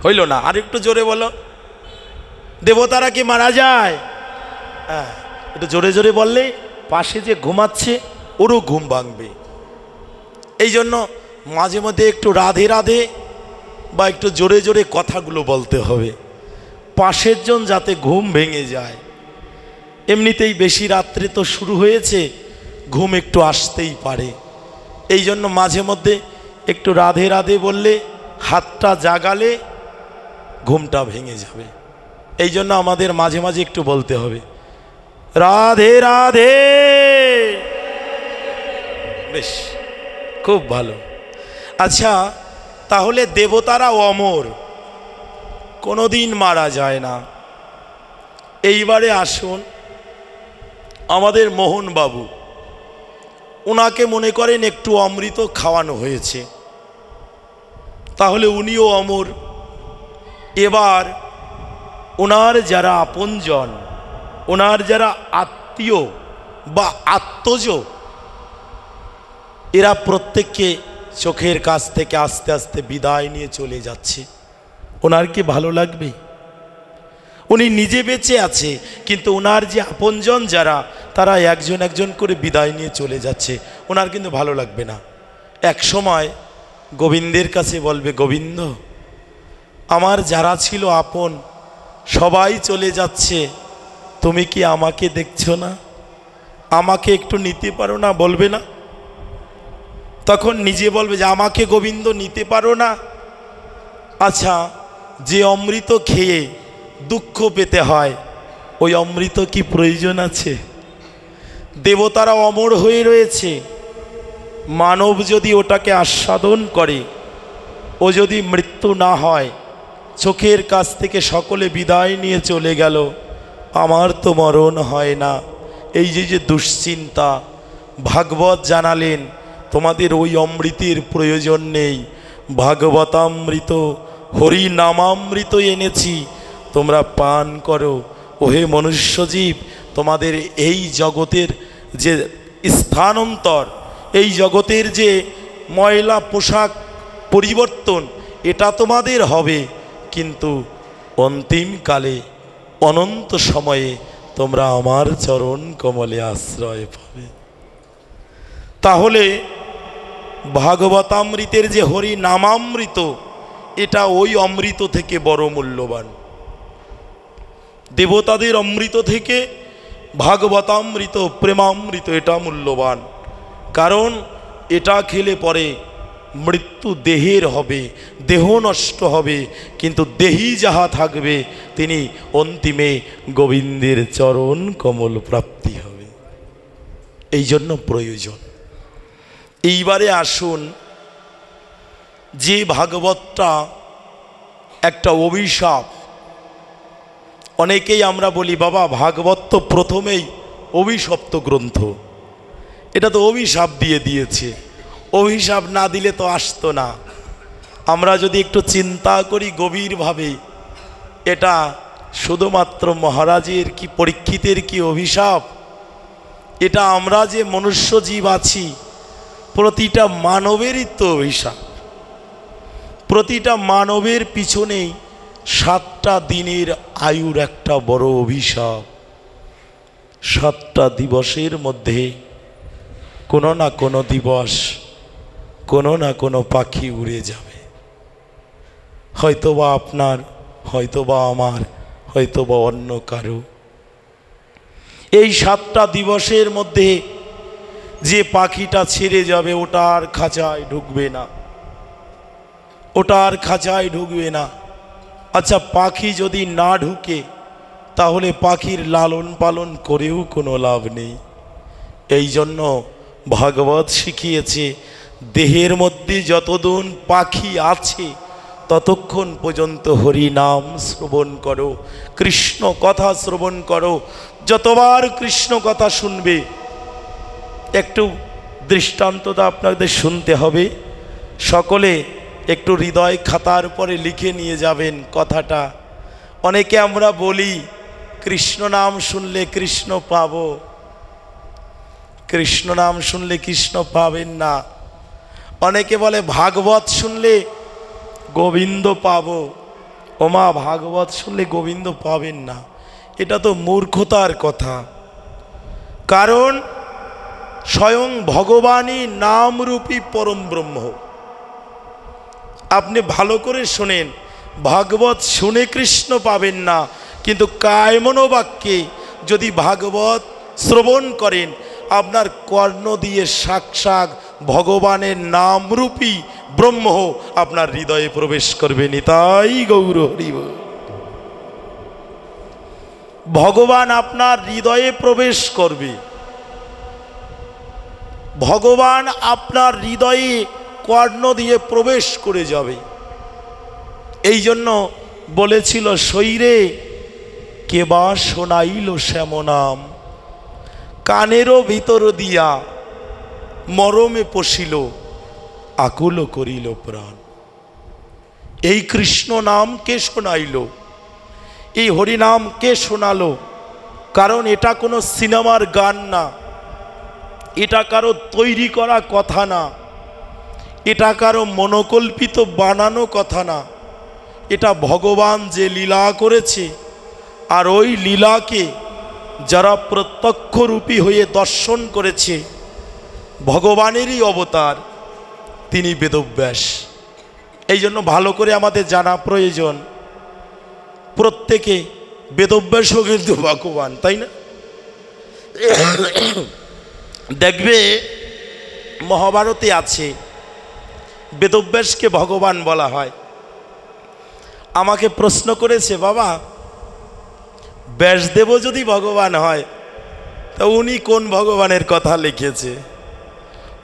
হইল না আর একটু জোরে বলো দেবতারা কি মারা যায় হ্যাঁ একটু জোরে জোরে বললে পাশে যে ঘুমাচ্ছে ওরও ঘুম ভাঙবে এই জন্য মাঝে মধ্যে একটু রাধে রাধে বা একটু জোরে জোরে কথাগুলো বলতে হবে পাশের জন যাতে ঘুম ভেঙে যায় এমনিতেই বেশি রাত্রে তো শুরু হয়েছে ঘুম একটু আসতেই পারে এই জন্য মাঝে মধ্যে একটু রাধে রাধে বললে হাতটা জাগালে ঘুমটা ভেঙে যাবে এই জন্য আমাদের মাঝে মাঝে একটু বলতে হবে রাধে রাধে বেশ খুব ভালো আচ্ছা তাহলে দেবতারা অমর কোনো দিন মারা যায় না এইবারে আসুন আমাদের মোহনবাবু ওনাকে মনে করেন একটু অমৃত খাওয়ানো হয়েছে তাহলে উনিও অমর এবার ওনার যারা আপনজন ওনার যারা আত্মীয় বা আত্মজ এরা প্রত্যেককে চোখের কাছ থেকে আস্তে আস্তে বিদায় নিয়ে চলে যাচ্ছে ওনার কি ভালো লাগবে উনি নিজে বেঁচে আছে কিন্তু ওনার যে আপনজন যারা তারা একজন একজন করে বিদায় নিয়ে চলে যাচ্ছে ওনার কিন্তু ভালো লাগবে না এক সময় গোবিন্দের কাছে বলবে গোবিন্দ আমার যারা ছিল আপন সবাই চলে যাচ্ছে তুমি কি আমাকে দেখছো না আমাকে একটু নিতে পারো না বলবে না তখন নিজে বলবে যে আমাকে গোবিন্দ নিতে পারো না আচ্ছা যে অমৃত খেয়ে দুঃখ পেতে হয় ওই অমৃত কি প্রয়োজন আছে দেবতারা অমর হয়ে রয়েছে মানব যদি ওটাকে আস্বাদন করে ও যদি মৃত্যু না হয় চোখের কাছ থেকে সকলে বিদায় নিয়ে চলে গেল আমার তো মরণ হয় না এই যে যে দুশ্চিন্তা ভাগবত জানালেন তোমাদের ওই অমৃতের প্রয়োজন নেই ভাগবতামৃত নামামৃত এনেছি তোমরা পান করো ওহে মনুষ্যজীব তোমাদের এই জগতের যে স্থানান্তর এই জগতের যে ময়লা পোশাক পরিবর্তন এটা তোমাদের হবে কিন্তু অন্তিমকালে অনন্ত সময়ে তোমরা আমার চরণ কমলে আশ্রয় পাবে তাহলে ভাগবতামৃতের যে হরি নামামৃত এটা ওই অমৃত থেকে বড় মূল্যবান দেবতাদের অমৃত থেকে ভাগবতামৃত প্রেমামৃত এটা মূল্যবান কারণ এটা খেলে পরে মৃত্যু দেহের হবে দেহ নষ্ট হবে কিন্তু দেহি যাহা থাকবে তিনি অন্তিমে গোবিন্দের চরণ কমল প্রাপ্তি হবে এই জন্য প্রয়োজন এইবারে আসুন যে ভাগবতটা একটা অভিশাপ অনেকেই আমরা বলি বাবা ভাগবত তো প্রথমেই অভিশপ্ত গ্রন্থ এটা তো অভিশাপ দিয়ে দিয়েছে অভিশাপ না দিলে তো আসতো না আমরা যদি একটু চিন্তা করি গভীরভাবে এটা শুধুমাত্র মহারাজের কি পরীক্ষিতের কি অভিশাপ এটা আমরা যে মনুষ্য জীব আছি প্রতিটা মানবেরই তো অভিশাপ প্রতিটা মানবের পিছনেই সাতটা দিনের আয়ুর একটা বড় অভিশাপ সাতটা দিবসের মধ্যে কোনো না কোনো দিবস কোনো না কোনো পাখি উড়ে যাবে হয়তোবা আপনার হয়তোবা আমার হয়তোবা অন্য কারো এই সাতটা দিবসের মধ্যে যে পাখিটা ছেড়ে যাবে ওটার খাঁচায় ঢুকবে না ওটার খাঁচায় ঢুকবে না আচ্ছা পাখি যদি না ঢুকে তাহলে পাখির লালন পালন করেও কোনো লাভ নেই এই জন্য ভাগবত শিখিয়েছে দেহের মধ্যে যতদিন পাখি আছে ততক্ষণ পর্যন্ত হরি নাম শ্রবণ করো কৃষ্ণ কথা শ্রবণ করো যতবার কৃষ্ণ কথা শুনবে একটু দৃষ্টান্তটা আপনাদের শুনতে হবে সকলে একটু হৃদয় খাতার পরে লিখে নিয়ে যাবেন কথাটা অনেকে আমরা বলি কৃষ্ণ নাম শুনলে কৃষ্ণ পাব কৃষ্ণ নাম শুনলে কৃষ্ণ পাবেন না অনেকে বলে ভাগবত শুনলে গোবিন্দ পাব ওমা ভাগবত শুনলে গোবিন্দ পাবেন না এটা তো মূর্খতার কথা কারণ স্বয়ং ভগবানই নামরূপী পরম ব্রহ্ম আপনি ভালো করে শোনেন ভাগবত শুনে কৃষ্ণ পাবেন না কিন্তু কায়মনোবাক্যে যদি ভাগবত শ্রবণ করেন আপনার কর্ণ দিয়ে শাক ভগবানের নামরূপী ব্রহ্ম আপনার হৃদয়ে প্রবেশ করবে নিতাই গৌর হরিব ভগবান আপনার হৃদয়ে প্রবেশ করবে ভগবান আপনার হৃদয়ে কর্ণ দিয়ে প্রবেশ করে যাবে এই জন্য বলেছিল শৈরে কেবা শোনাইল শ্যামনাম কানেরও ভিতর দিয়া মরমে পশিল আকুল করিল প্রাণ এই কৃষ্ণ নাম কে শোনাইল এই হরিনাম কে শোনালো কারণ এটা কোনো সিনেমার গান না এটা কারো তৈরি করা কথা না এটা কারো মনোকল্পিত বানানো কথা না এটা ভগবান যে লীলা করেছে আর ওই লীলাকে যারা প্রত্যক্ষরূপী হয়ে দর্শন করেছে ভগবানেরই অবতার তিনি বেদব্যাস এই জন্য ভালো করে আমাদের জানা প্রয়োজন প্রত্যেকে বেদব্যাসও কিন্তু ভগবান তাই না দেখবে মহাভারতে আছে বেদব্যাসকে ভগবান বলা হয় আমাকে প্রশ্ন করেছে বাবা ব্যাসদেবও যদি ভগবান হয় তা উনি কোন ভগবানের কথা লিখেছে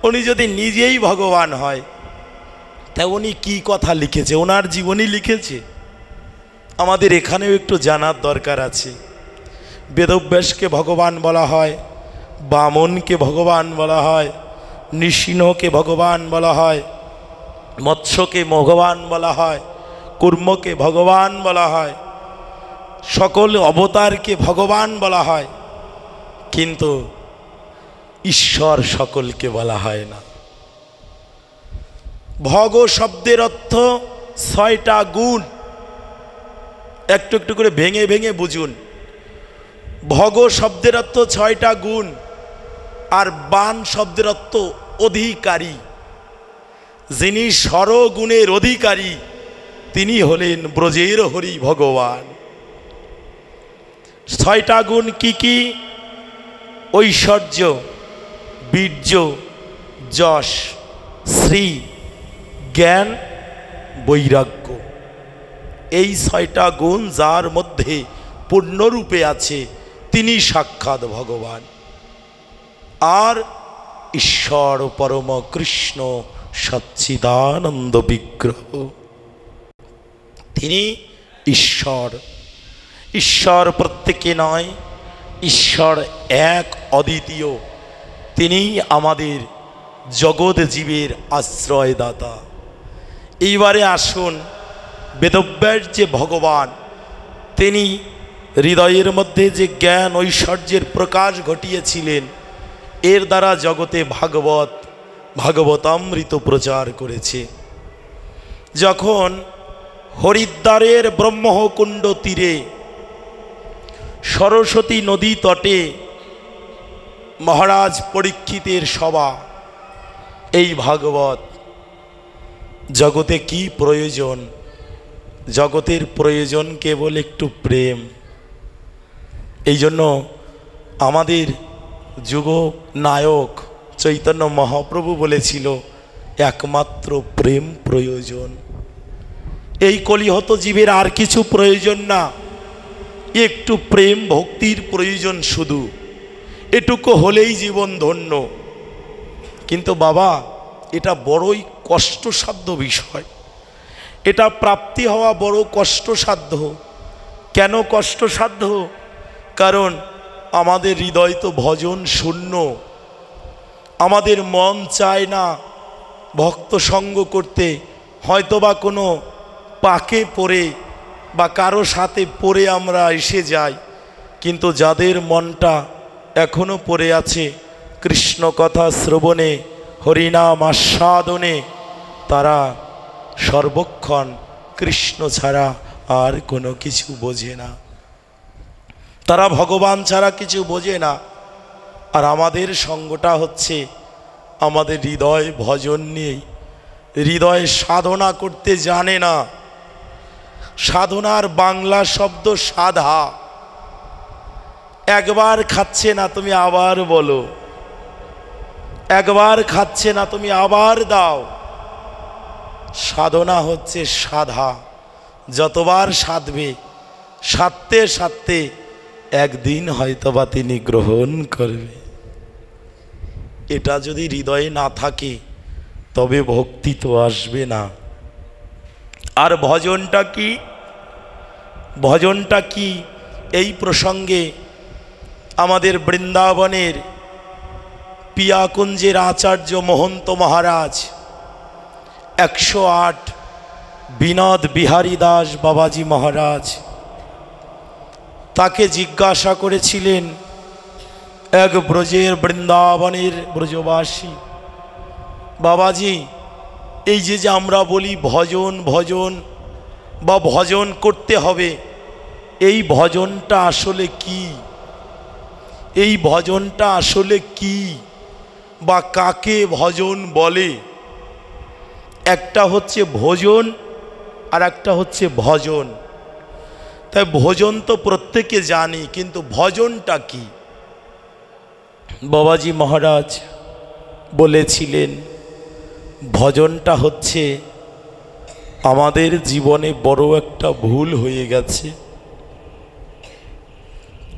উনি যদি নিজেই ভগবান হয় তা উনি কী কথা লিখেছে ওনার জীবনী লিখেছে আমাদের এখানেও একটু জানার দরকার আছে বেদব্যাসকে ভগবান বলা হয় বামনকে ভগবান বলা হয় নৃসিংহকে ভগবান বলা হয় মৎস্যকে ভগবান বলা হয় কুর্মকে ভগবান বলা হয় সকল অবতারকে ভগবান বলা হয় কিন্তু ঈশ্বর সকলকে বলা হয় না ভগ শব্দের অর্থ ছয়টা গুণ একটু একটু করে ভেঙে ভেঙে বুঝুন ভগ শব্দের অর্থ ছয়টা গুণ আর বান শব্দের অর্থ অধিকারী যিনি স্বরগুণের অধিকারী তিনি হলেন ব্রজের হরি ভগবান ছয়টা গুণ কি কি ঐশ্বর্য বীর্য যশ শ্রী জ্ঞান বৈরাগ্য এই ছয়টা গুণ যার মধ্যে পূর্ণরূপে আছে তিনি সাক্ষাৎ ভগবান আর ঈশ্বর পরম কৃষ্ণ সচ্ছিদানন্দ বিগ্রহ তিনি ঈশ্বর ঈশ্বর প্রত্যেকে নয় ঈশ্বর এক অদ্বিতীয় তিনি আমাদের জগৎ জীবের আশ্রয়দাতা এইবারে আসুন বেদব্যের যে ভগবান তিনি হৃদয়ের মধ্যে যে জ্ঞান ঐশ্বর্যের প্রকাশ ঘটিয়েছিলেন এর দ্বারা জগতে ভাগবত ভাগবতামৃত প্রচার করেছে যখন হরিদ্বারের ব্রহ্মকুণ্ড তীরে সরস্বতী নদী তটে মহারাজ পরীক্ষিতের সভা এই ভাগবত জগতে কি প্রয়োজন জগতের প্রয়োজন কেবল একটু প্রেম এই জন্য আমাদের যুগ নায়ক চৈতন্য মহাপ্রভু বলেছিল একমাত্র প্রেম প্রয়োজন এই কলিহত জীবের আর কিছু প্রয়োজন না একটু প্রেম ভক্তির প্রয়োজন শুধু এটুকু হলেই জীবন ধন্য কিন্তু বাবা এটা বড়ই কষ্টসাধ্য বিষয় এটা প্রাপ্তি হওয়া বড় কষ্টসাধ্য কেন কষ্টসাধ্য কারণ আমাদের হৃদয় তো ভজন শূন্য আমাদের মন চায় না ভক্ত সঙ্গ করতে হয়তোবা কোনো পাকে পড়ে বা কারো সাথে পড়ে আমরা এসে যাই কিন্তু যাদের মনটা এখনও পড়ে আছে কৃষ্ণ কথা শ্রবণে হরিনাম আস্বাদনে তারা সর্বক্ষণ কৃষ্ণ ছাড়া আর কোনো কিছু বোঝে না তারা ভগবান ছাড়া কিছু বোঝে না আর আমাদের সঙ্গটা হচ্ছে আমাদের হৃদয় ভজন নিয়েই হৃদয় সাধনা করতে জানে না সাধনার বাংলা শব্দ সাধা একবার খাচ্ছে না তুমি আবার বলো একবার খাচ্ছে না তুমি আবার দাও সাধনা হচ্ছে সাধা যতবার সাধবে সাধতে সাধতে একদিন হয়তোবা তিনি গ্রহণ করবে এটা যদি হৃদয়ে না থাকে তবে ভক্তি তো আসবে না আর ভজনটা কি ভজনটা কি এই প্রসঙ্গে আমাদের বৃন্দাবনের পিয়াকুঞ্জের আচার্য মহন্ত মহারাজ একশো আট বিনোদ বিহারী দাস বাবাজি মহারাজ তাকে জিজ্ঞাসা করেছিলেন এক ব্রজের বৃন্দাবনের ব্রজবাসী বাবাজি এই যে যে আমরা বলি ভজন ভজন বা ভজন করতে হবে এই ভজনটা আসলে কী এই ভজনটা আসলে কি বা কাকে ভজন বলে একটা হচ্ছে ভোজন আর একটা হচ্ছে ভজন তাই ভোজন তো প্রত্যেকে জানি কিন্তু ভজনটা কি বাবাজি মহারাজ বলেছিলেন ভজনটা হচ্ছে আমাদের জীবনে বড় একটা ভুল হয়ে গেছে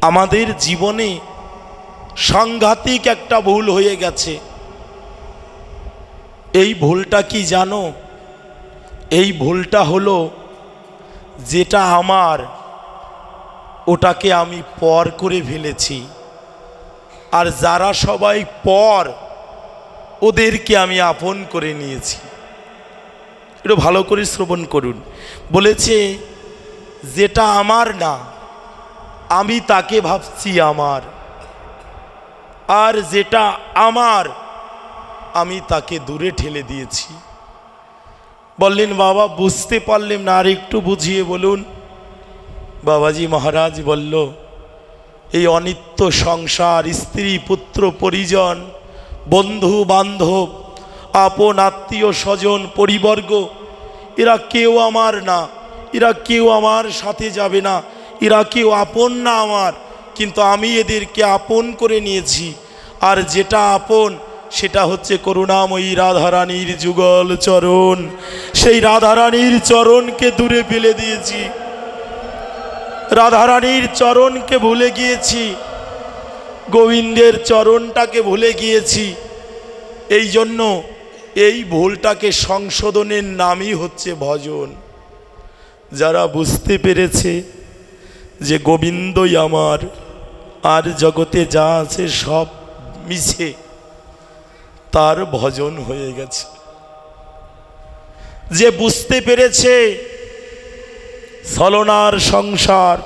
আমাদের জীবনে সাংঘাতিক একটা ভুল হয়ে গেছে এই ভুলটা কি জানো এই ভুলটা হলো যেটা আমার ওটাকে আমি পর করে ফেলেছি আর যারা সবাই পর ওদেরকে আমি আপন করে নিয়েছি একটু ভালো করে শ্রবণ করুন বলেছে যেটা আমার না আমি তাকে ভাবছি আমার আর যেটা আমার আমি তাকে দূরে ঠেলে দিয়েছি বললেন বাবা বুঝতে পারলেন না আর একটু বুঝিয়ে বলুন বাবাজি মহারাজ বলল এই অনিত্য সংসার স্ত্রী পুত্র পরিজন বন্ধু বান্ধব আপন আত্মীয় স্বজন পরিবর্গ এরা কেউ আমার না এরা কেউ আমার সাথে যাবে না এরা কেউ আপন না আমার কিন্তু আমি এদেরকে আপন করে নিয়েছি আর যেটা আপন সেটা হচ্ছে করুণাময়ী রাধারানীর যুগল চরণ সেই রাধারানীর চরণকে দূরে ফেলে দিয়েছি রাধারানীর চরণকে ভুলে গিয়েছি গোবিন্দের চরণটাকে ভুলে গিয়েছি এই জন্য এই ভুলটাকে সংশোধনের নামই হচ্ছে ভজন যারা বুঝতে পেরেছে যে গোবিন্দই আমার আর জগতে যা আছে সব মিছে তার ভজন হয়ে গেছে যে বুঝতে পেরেছে ছলনার সংসার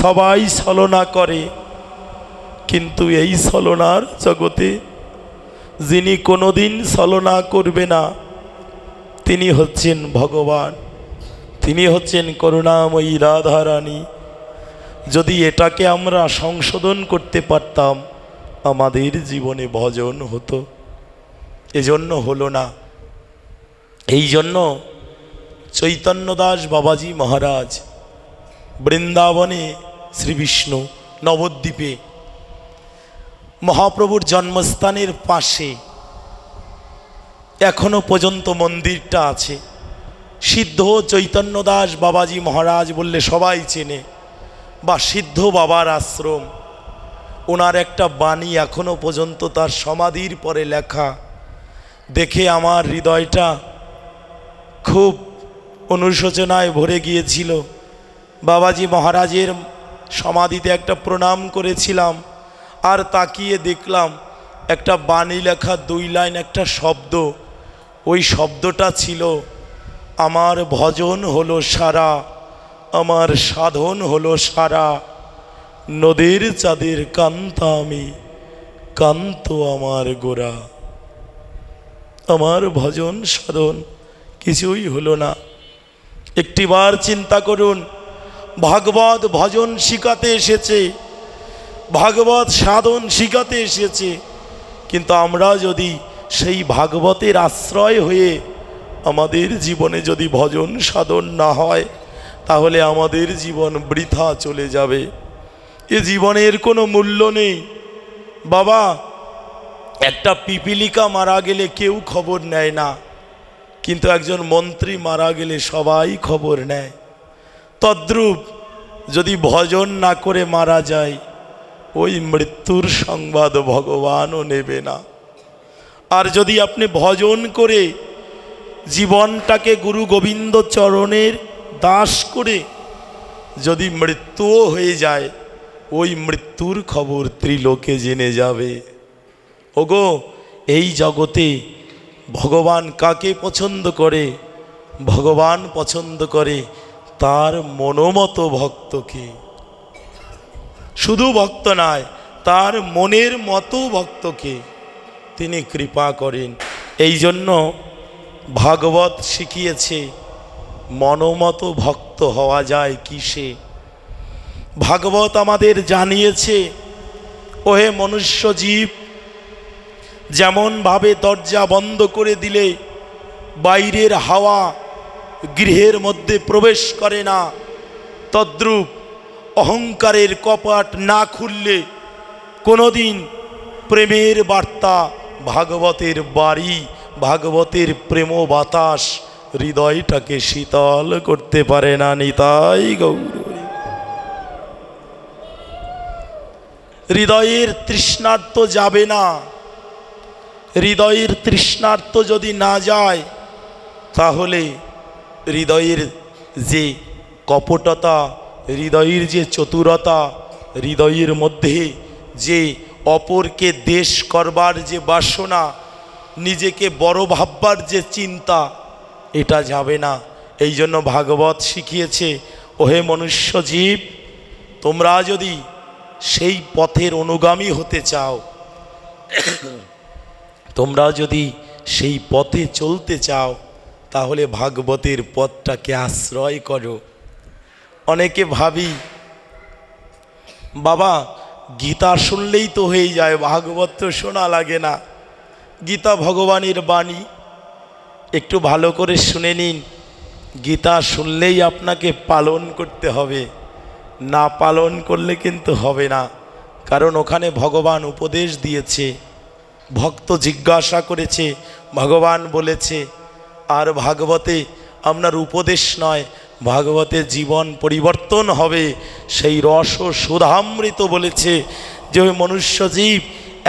সবাই ছলনা করে কিন্তু এই ছলনার জগতে যিনি কোনোদিন ছলনা করবে না তিনি হচ্ছেন ভগবান তিনি হচ্ছেন করুণাময়ী রাধারানী যদি এটাকে আমরা সংশোধন করতে পারতাম আমাদের জীবনে ভজন হতো এজন্য হলো না এই জন্য চৈতন্যদাস বাবাজি মহারাজ বৃন্দাবনে শ্রীবিষ্ণু নবদ্বীপে মহাপ্রভুর জন্মস্থানের পাশে এখনো পর্যন্ত মন্দিরটা আছে সিদ্ধ চৈতন্যদাস বাবাজি মহারাজ বললে সবাই চেনে বা সিদ্ধ বাবার আশ্রম ওনার একটা বাণী এখনও পর্যন্ত তার সমাধির পরে লেখা দেখে আমার হৃদয়টা খুব অনুশোচনায় ভরে গিয়েছিল বাবাজি মহারাজের সমাধিতে একটা প্রণাম করেছিলাম আর তাকিয়ে দেখলাম একটা বাণী লেখা দুই লাইন একটা শব্দ ওই শব্দটা ছিল আমার ভজন হলো সারা আমার সাধন হলো সারা নদীর চাঁদের কান্তা আমি কান্ত আমার গোড়া আমার ভজন সাধন কিছুই হলো না একটিবার চিন্তা করুন ভাগবত ভজন শিখাতে এসেছে ভাগবত সাধন শিখাতে এসেছে কিন্তু আমরা যদি সেই ভাগবতের আশ্রয় হয়ে আমাদের জীবনে যদি ভজন সাধন না হয় তাহলে আমাদের জীবন বৃথা চলে যাবে এ জীবনের কোনো মূল্য নেই বাবা একটা পিপিলিকা মারা গেলে কেউ খবর নেয় না কিন্তু একজন মন্ত্রী মারা গেলে সবাই খবর নেয় তদ্রূপ যদি ভজন না করে মারা যায় ওই মৃত্যুর সংবাদ ভগবানও নেবে না আর যদি আপনি ভজন করে জীবনটাকে গুরু গোবিন্দ চরণের দাস করে যদি মৃত্যুও হয়ে যায় ওই মৃত্যুর খবর ত্রিলোকে জেনে যাবে ওগো এই জগতে ভগবান কাকে পছন্দ করে ভগবান পছন্দ করে তার মনোমত ভক্তকে শুধু ভক্ত নয় তার মনের মতো ভক্তকে তিনি কৃপা করেন এই জন্য ভাগবত শিখিয়েছে মনমতো ভক্ত হওয়া যায় কিসে ভাগবত আমাদের জানিয়েছে ওহে মনুষ্য জীব যেমনভাবে দরজা বন্ধ করে দিলে বাইরের হাওয়া গৃহের মধ্যে প্রবেশ করে না তদ্রূপ অহংকারের কপাট না খুললে কোনোদিন প্রেমের বার্তা ভাগবতের বাড়ি ভাগবতের প্রেম বাতাস হৃদয়টাকে শীতল করতে পারে না নিতাই গৌর হৃদয়ের তৃষ্ণার্ত যাবে না হৃদয়ের তৃষ্ণার্ত যদি না যায় তাহলে হৃদয়ের যে কপটতা হৃদয়ের যে চতুরতা হৃদয়ের মধ্যে যে অপরকে দেশ করবার যে বাসনা নিজেকে বড় ভাববার যে চিন্তা এটা যাবে না এই জন্য ভাগবত শিখিয়েছে ওহে মনুষ্য জীব তোমরা যদি সেই পথের অনুগামী হতে চাও তোমরা যদি সেই পথে চলতে চাও তাহলে ভাগবতের পথটাকে আশ্রয় করো অনেকে ভাবি বাবা গীতা শুনলেই তো হয়ে যায় ভাগবত তো শোনা লাগে না গীতা ভগবানের বাণী একটু ভালো করে শুনে নিন গীতা শুনলেই আপনাকে পালন করতে হবে না পালন করলে কিন্তু হবে না কারণ ওখানে ভগবান উপদেশ দিয়েছে ভক্ত জিজ্ঞাসা করেছে ভগবান বলেছে আর ভাগবতে আপনার উপদেশ নয় ভাগবতে জীবন পরিবর্তন হবে সেই রস সুধামৃত বলেছে যে মনুষ্য জীব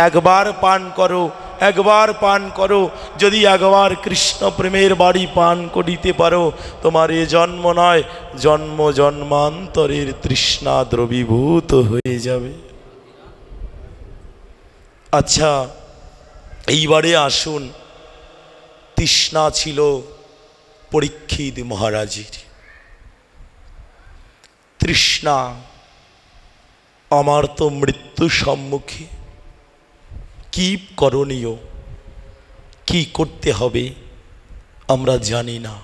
একবার পান করো একবার পান করো যদি একবার কৃষ্ণ প্রেমের বাড়ি পান করিতে পারো তোমার এ জন্ম নয় জন্ম জন্মান্তরের তৃষ্ণা দ্রবীভূত হয়ে যাবে আচ্ছা এইবারে আসুন তৃষ্ণা ছিল পরীক্ষিত মহারাজির তৃষ্ণা আমার তো মৃত্যু সম্মুখী কি করণীয় কি করতে হবে আমরা জানি না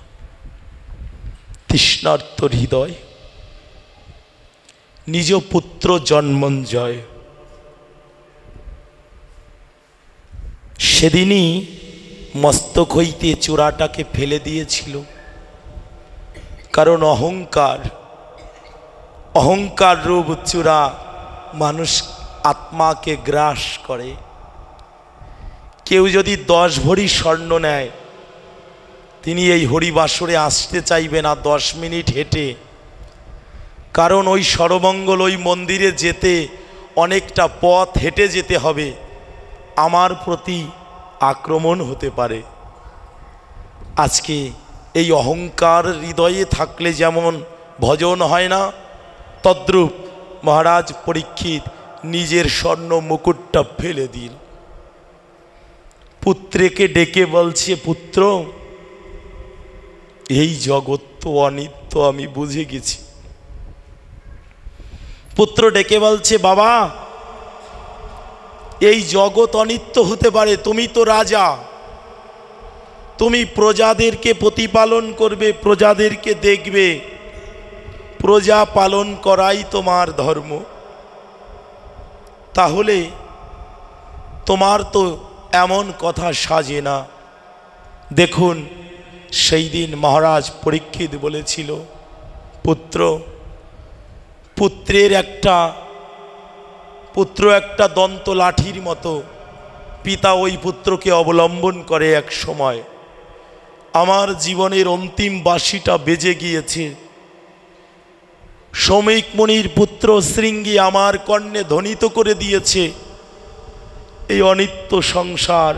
তৃষ্ণার্ত হৃদয় নিজ পুত্র জন্মঞ্জয় সেদিনই মস্তক হইতে চূড়াটাকে ফেলে দিয়েছিল কারণ অহংকার অহংকার রূপ চূড়া মানুষ আত্মাকে গ্রাস করে কেউ যদি দশ ভরি স্বর্ণ নেয় তিনি এই হরিবাসরে আসতে চাইবে না দশ মিনিট হেঁটে কারণ ওই সরমঙ্গল ওই মন্দিরে যেতে অনেকটা পথ হেঁটে যেতে হবে আমার প্রতি আক্রমণ হতে পারে আজকে এই অহংকার হৃদয়ে থাকলে যেমন ভজন হয় না তদ্রূপ মহারাজ পরীক্ষিত নিজের স্বর্ণ মুকুটটা ফেলে দিল পুত্রেকে ডেকে বলছে পুত্র এই জগৎ তো অনিত্য আমি বুঝে গেছি পুত্র ডেকে বলছে বাবা এই জগৎ অনিত্য হতে পারে তুমি তো রাজা তুমি প্রজাদেরকে প্রতিপালন করবে প্রজাদেরকে দেখবে প্রজা পালন করাই তোমার ধর্ম তাহলে তোমার তো এমন কথা সাজে না দেখুন সেই দিন মহারাজ পরীক্ষিত বলেছিল পুত্র পুত্রের একটা পুত্র একটা দন্ত লাঠির মতো পিতা ওই পুত্রকে অবলম্বন করে এক সময় আমার জীবনের অন্তিম বাসিটা বেজে গিয়েছে শ্রমিক মনির পুত্র শৃঙ্গি আমার কর্ণে ধ্বনিত করে দিয়েছে এই অনিত্য সংসার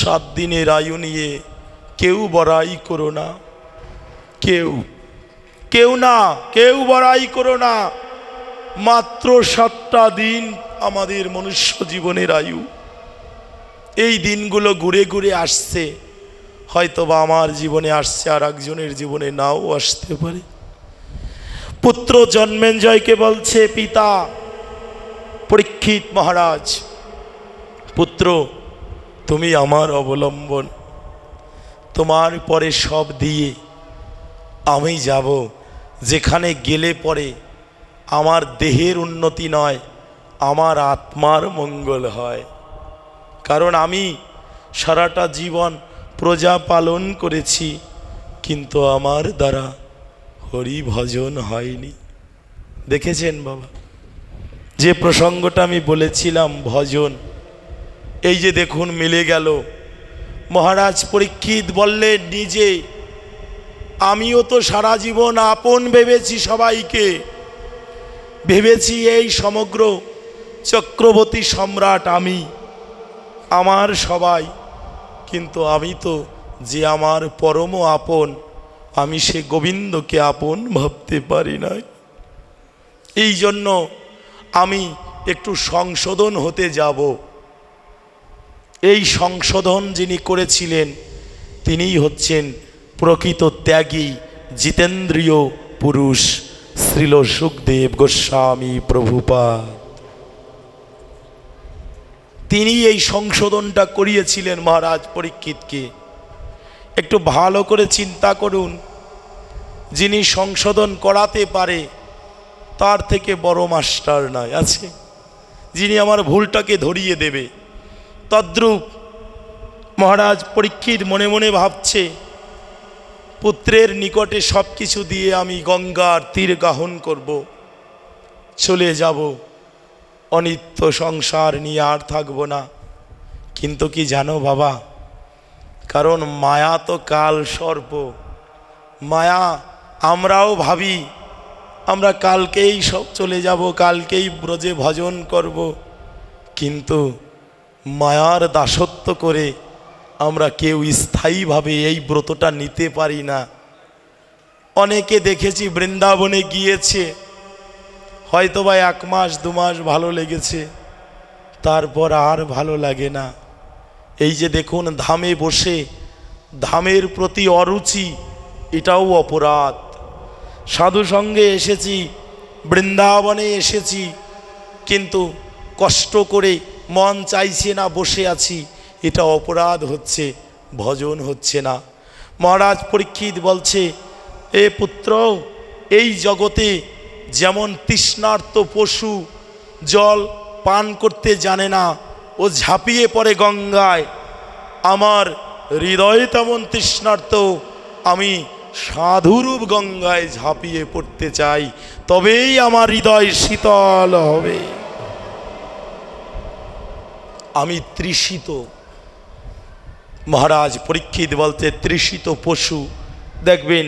সাত দিনের আয়ু নিয়ে কেউ বড়াই করো না কেউ কেউ না কেউ বড়াই করো না মাত্র সাতটা দিন আমাদের মনুষ্য জীবনের আয়ু এই দিনগুলো ঘুরে ঘুরে আসছে হয়তো বা আমার জীবনে আসছে আর একজনের জীবনে নাও আসতে পারে পুত্র জন্মেঞ্জয়কে বলছে পিতা পরীক্ষিত মহারাজ পুত্র তুমি আমার অবলম্বন তোমার পরে সব দিয়ে আমি যাব যেখানে গেলে পরে আমার দেহের উন্নতি নয় আমার আত্মার মঙ্গল হয় কারণ আমি সারাটা জীবন প্রজা পালন করেছি কিন্তু আমার দ্বারা হরি ভজন হয়নি দেখেছেন বাবা যে প্রসঙ্গটা আমি বলেছিলাম ভজন এই যে দেখুন মিলে গেল মহারাজ পরীক্ষিত বললেন নিজে আমিও তো সারা জীবন আপন ভেবেছি সবাইকে ভেবেছি এই সমগ্র চক্রবর্তী সম্রাট আমি আমার সবাই কিন্তু আমি তো যে আমার পরম আপন আমি সে গোবিন্দকে আপন ভাবতে পারি নাই এই জন্য আমি একটু সংশোধন হতে যাব এই সংশোধন যিনি করেছিলেন তিনিই হচ্ছেন প্রকৃত ত্যাগী জিতেন্দ্রীয় পুরুষ শ্রীল সুখদেব গোস্বামী প্রভুপা তিনি এই সংশোধনটা করিয়েছিলেন মহারাজ পরীক্ষিতকে একটু ভালো করে চিন্তা করুন যিনি সংশোধন করাতে পারে তার থেকে বড় মাস্টার নয় আছে যিনি আমার ভুলটাকে ধরিয়ে দেবে তদ্রূপ মহারাজ পরীক্ষিত মনে মনে ভাবছে পুত্রের নিকটে সব কিছু দিয়ে আমি গঙ্গার তীর গাহন করব চলে যাব অনিত্য সংসার নিয়ে আর থাকব না কিন্তু কি জানো বাবা কারণ মায়া তো কাল সর্প মায়া আমরাও ভাবি আমরা কালকেই সব চলে যাব কালকেই ব্রজে ভজন করব কিন্তু মায়ার দাসত্ব করে আমরা কেউ স্থায়ীভাবে এই ব্রতটা নিতে পারি না অনেকে দেখেছি বৃন্দাবনে গিয়েছে হয়তো বা এক মাস দু মাস ভালো লেগেছে তারপর আর ভালো লাগে না এই যে দেখুন ধামে বসে ধামের প্রতি অরুচি এটাও অপরাধ সাধু সঙ্গে এসেছি বৃন্দাবনে এসেছি কিন্তু কষ্ট করে মন চাইছে না বসে আছি এটা অপরাধ হচ্ছে ভজন হচ্ছে না মহারাজ পরীক্ষিত বলছে এ পুত্র এই জগতে যেমন তৃষ্ণার্ত পশু জল পান করতে জানে না ও ঝাঁপিয়ে পড়ে গঙ্গায় আমার হৃদয়ে তেমন তৃষ্ণার্ত আমি সাধুরূপ গঙ্গায় ঝাঁপিয়ে পড়তে চাই তবেই আমার হৃদয় শীতল হবে আমি তৃষিত মহারাজ পরীক্ষিত বলতে তৃষিত পশু দেখবেন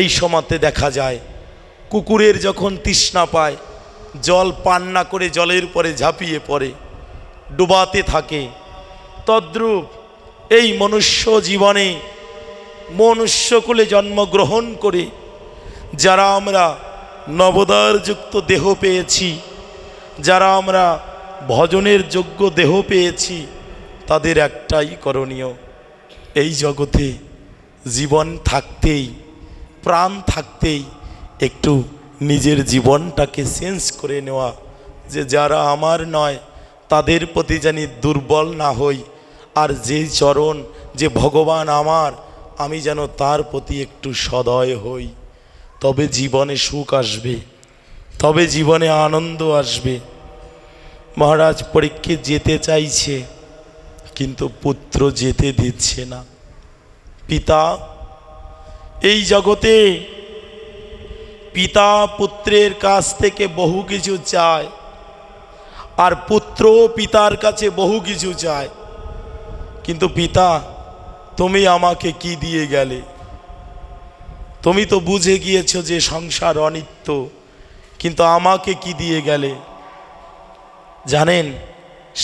এই সমাতে দেখা যায় কুকুরের যখন তৃষ্ণা পায় জল পান না করে জলের উপরে ঝাঁপিয়ে পড়ে ডুবাতে থাকে তদ্রূপ এই মনুষ্য জীবনে মনুষ্যকুলে জন্মগ্রহণ করে যারা আমরা নবদারযুক্ত দেহ পেয়েছি যারা আমরা ভজনের যোগ্য দেহ পেয়েছি তাদের একটাই করণীয় এই জগতে জীবন থাকতেই প্রাণ থাকতেই একটু নিজের জীবনটাকে চেঞ্জ করে নেওয়া যে যারা আমার নয় তাদের প্রতি জানি দুর্বল না হই আর যে চরণ যে ভগবান আমার আমি যেন তার প্রতি একটু সদয় হই তবে জীবনে সুখ আসবে তবে জীবনে আনন্দ আসবে মহারাজ পরীক্ষে যেতে চাইছে কিন্তু পুত্র যেতে দিচ্ছে না পিতা এই জগতে পিতা পুত্রের কাছ থেকে বহু কিছু চায় আর পুত্র পিতার কাছে বহু কিছু চায় কিন্তু পিতা তুমি আমাকে কি দিয়ে গেলে তুমি তো বুঝে গিয়েছো যে সংসার অনিত্য কিন্তু আমাকে কি দিয়ে গেলে জানেন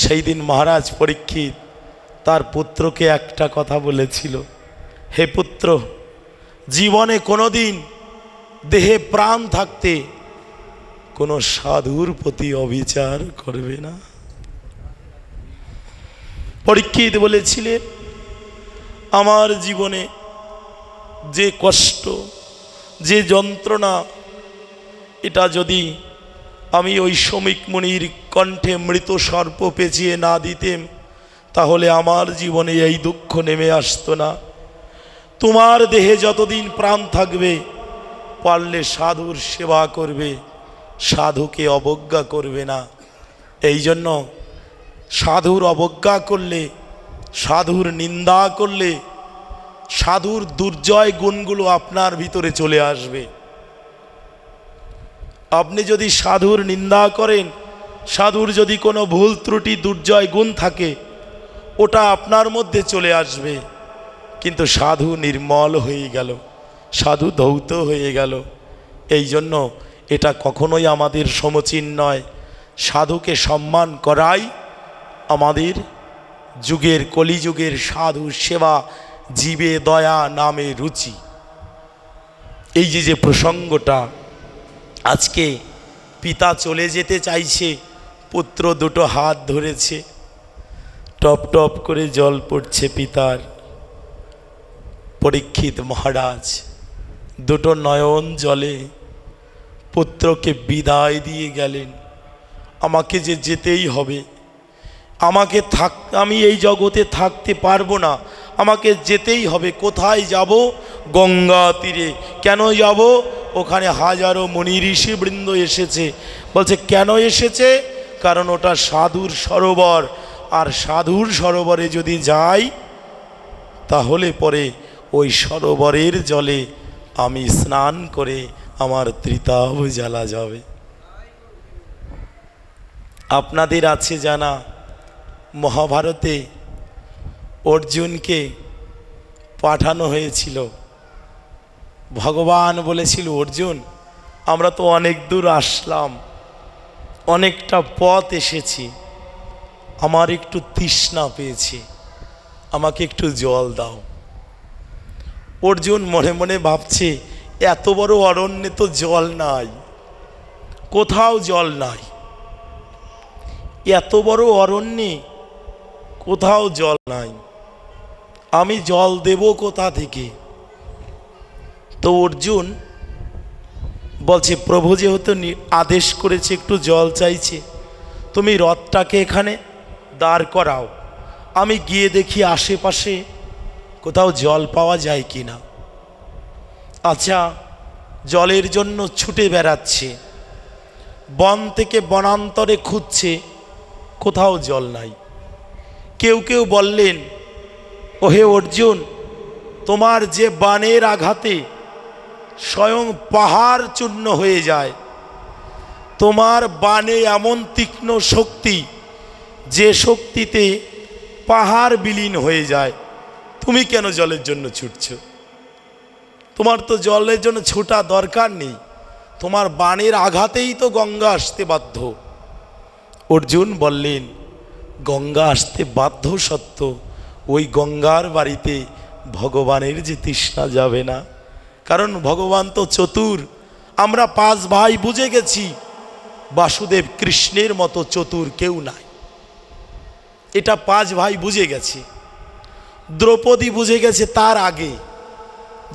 সেই দিন মহারাজ পরীক্ষিত তার পুত্রকে একটা কথা বলেছিল হে পুত্র জীবনে কোনো দিন দেহে প্রাণ থাকতে কোনো সাধুর প্রতি অবিচার করবে না পরীক্ষিত বলেছিলেন আমার জীবনে যে কষ্ট যে যন্ত্রণা এটা যদি আমি ওই শ্রমিক মুনির কণ্ঠে মৃত সর্প পেঁচিয়ে না দিতেম তাহলে আমার জীবনে এই দুঃখ নেমে আসতো না তোমার দেহে যতদিন প্রাণ থাকবে পারলে সাধুর সেবা করবে সাধুকে অবজ্ঞা করবে না এই জন্য সাধুর অবজ্ঞা করলে সাধুর নিন্দা করলে সাধুর দুর্জয় গুণগুলো আপনার ভিতরে চলে আসবে আপনি যদি সাধুর নিন্দা করেন সাধুর যদি কোনো ভুল ত্রুটি দুর্জয় গুণ থাকে ওটা আপনার মধ্যে চলে আসবে কিন্তু সাধু নির্মল হয়ে গেল সাধু ধৌত হয়ে গেল এই জন্য এটা কখনোই আমাদের সমচীন নয় সাধুকে সম্মান করাই আমাদের যুগের কলিযুগের সাধু সেবা জীবে দয়া নামে রুচি এই যে যে প্রসঙ্গটা আজকে পিতা চলে যেতে চাইছে পুত্র দুটো হাত ধরেছে টপ টপ করে জল পড়ছে পিতার পরীক্ষিত মহারাজ দুটো নয়ন জলে পুত্রকে বিদায় দিয়ে গেলেন আমাকে যে যেতেই হবে আমাকে থাক আমি এই জগতে থাকতে পারবো না আমাকে যেতেই হবে কোথায় যাব গঙ্গা তীরে কেন যাব ওখানে হাজারো মণি ঋষিবৃন্দ এসেছে বলছে কেন এসেছে কারণ ওটা সাধুর সরোবর আর সাধুর সরোবরে যদি যাই তাহলে পরে ওই সরোবরের জলে আমি স্নান করে আমার ত্রিতাভ জ্বালা যাবে আপনাদের আছে জানা মহাভারতে অর্জুনকে পাঠানো হয়েছিল ভগবান বলেছিল অর্জুন আমরা তো অনেক দূর আসলাম অনেকটা পথ এসেছি আমার একটু তৃষ্ণা পেয়েছি আমাকে একটু জল দাও অর্জুন মনে মনে ভাবছে এত বড় অরণ্যে তো জল নাই কোথাও জল নাই এত বড় অরণ্যে কোথাও জল নাই আমি জল দেব কোথা থেকে তো অর্জুন বলছে প্রভু যেহেতু আদেশ করেছে একটু জল চাইছে তুমি রথটাকে এখানে দাঁড় করাও আমি গিয়ে দেখি আশেপাশে কোথাও জল পাওয়া যায় কি না আচ্ছা জলের জন্য ছুটে বেড়াচ্ছে বন থেকে বনান্তরে খুঁজছে কোথাও জল নাই কেউ কেউ বললেন ওহে অর্জুন তোমার যে বানের আঘাতে স্বয়ং পাহাড় চূর্ণ হয়ে যায় তোমার বানে এমন তীক্ষ্ণ শক্তি যে শক্তিতে পাহাড় বিলীন হয়ে যায় তুমি কেন জলের জন্য ছুটছ তোমার তো জলের জন্য ছোটা দরকার নেই তোমার বানের আঘাতেই তো গঙ্গা আসতে বাধ্য অর্জুন বললেন গঙ্গা আসতে বাধ্য সত্য ওই গঙ্গার বাড়িতে ভগবানের যে তৃষ্ণা যাবে না কারণ ভগবান তো চতুর আমরা পাঁচ ভাই বুঝে গেছি বাসুদেব কৃষ্ণের মতো চতুর কেউ নাই এটা পাঁচ ভাই বুঝে গেছে দ্রৌপদী বুঝে গেছে তার আগে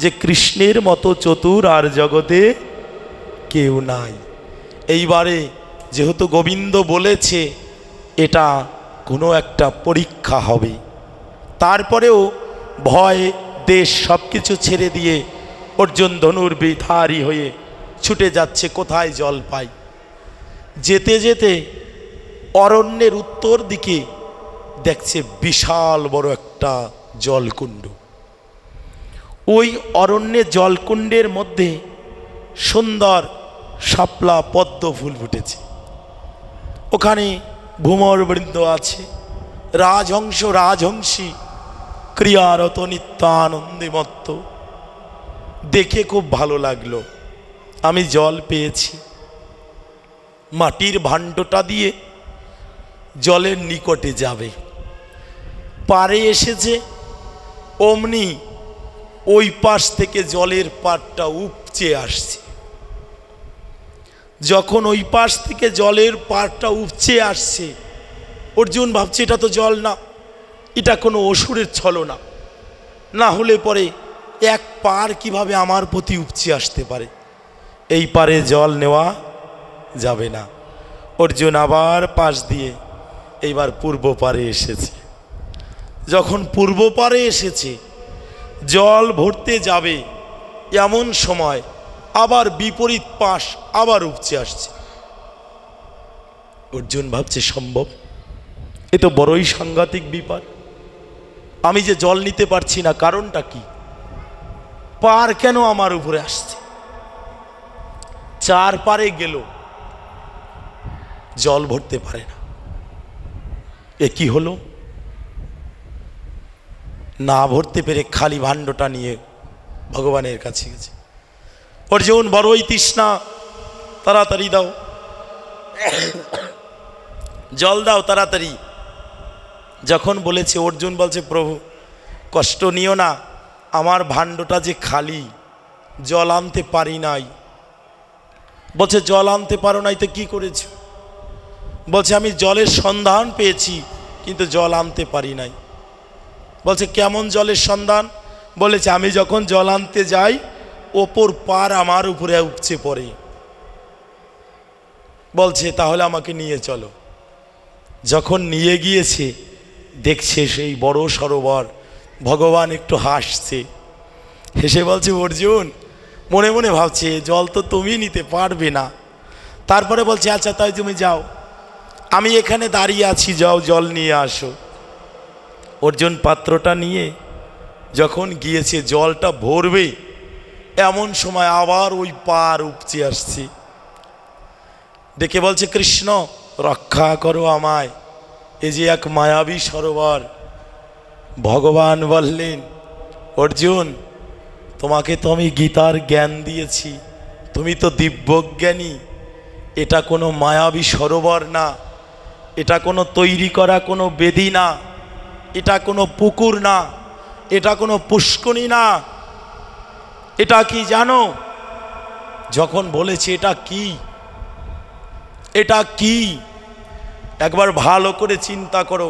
যে কৃষ্ণের মতো চতুর আর জগতে কেউ নাই এইবারে যেহেতু গোবিন্দ বলেছে এটা কোনো একটা পরীক্ষা হবে তারপরেও ভয় দেশ সব কিছু ছেড়ে দিয়ে অর্জুন ধনুর বিধারী হয়ে ছুটে যাচ্ছে কোথায় জল পাই যেতে যেতে অরণ্যের উত্তর দিকে দেখছে বিশাল বড় একটা জলকুণ্ড ওই অরণ্যে জলকুণ্ডের মধ্যে সুন্দর শাপলা পদ্ম ফুল ফুটেছে ওখানে ভূমরবৃন্দ আছে রাজহংস রাজহংসী ক্রিয়ারত নিত্যানন্দে মত্ত দেখে খুব ভালো লাগলো আমি জল পেয়েছি মাটির ভাণ্ডটা দিয়ে জলের নিকটে যাবে পারে এসেছে অমনি ওই পাশ থেকে জলের পাটটা উপচে আসছে যখন ওই পাশ থেকে জলের পাটটা উপচে আসছে অর্জুন ভাবছে এটা তো জল না এটা কোনো অসুরের ছলনা না হলে পরে এক পার কিভাবে আমার প্রতি উপচে আসতে পারে এই পারে জল নেওয়া যাবে না অর্জুন আবার পাশ দিয়ে এইবার পূর্ব পারে এসেছে যখন পূর্ব পারে এসেছে জল ভরতে যাবে এমন সময় আবার বিপরীত পাশ আবার উপচে আসছে অর্জুন ভাবছে সম্ভব এ তো বড়ই সাংঘাতিক বিপদ আমি যে জল নিতে পারছি না কারণটা কি পার কেন আমার উপরে আসছে চার পারে গেল জল ভরতে পারে না এ কি হলো না ভরতে পেরে খালি ভাণ্ডটা নিয়ে ভগবানের কাছে গেছে ওর যেমন বড়ই তৃষ্ণা তাড়াতাড়ি দাও জল দাও তাড়াতাড়ি যখন বলেছে অর্জুন বলছে প্রভু কষ্ট নিও না আমার ভাণ্ডটা যে খালি জল আনতে পারি নাই বলছে জল আনতে পারো নাই তো কী করেছ বলছে আমি জলের সন্ধান পেয়েছি কিন্তু জল আনতে পারি নাই বলছে কেমন জলের সন্ধান বলেছে আমি যখন জল আনতে যাই ওপর পার আমার উপরে উপচে পড়ে বলছে তাহলে আমাকে নিয়ে চলো যখন নিয়ে গিয়েছে দেখছে সেই বড় সরোবর ভগবান একটু হাসছে হেসে বলছে অর্জুন মনে মনে ভাবছে জল তো তুমি নিতে পারবে না তারপরে বলছে আচ্ছা তাই তুমি যাও আমি এখানে দাঁড়িয়ে আছি যাও জল নিয়ে আসো অর্জুন পাত্রটা নিয়ে যখন গিয়েছে জলটা ভরবে এমন সময় আবার ওই পার উপচে আসছে ডেকে বলছে কৃষ্ণ রক্ষা করো আমায় এ যে এক মায়াবী সরোবর ভগবান বললেন অর্জুন তোমাকে তো আমি গীতার জ্ঞান দিয়েছি তুমি তো দিব্যজ্ঞানী এটা কোনো মায়াবী সরোবর না এটা কোনো তৈরি করা কোনো বেদি না এটা কোনো পুকুর না এটা কোনো পুষ্কনি না এটা কি জানো যখন বলেছে এটা কি এটা কি একবার ভালো করে চিন্তা করো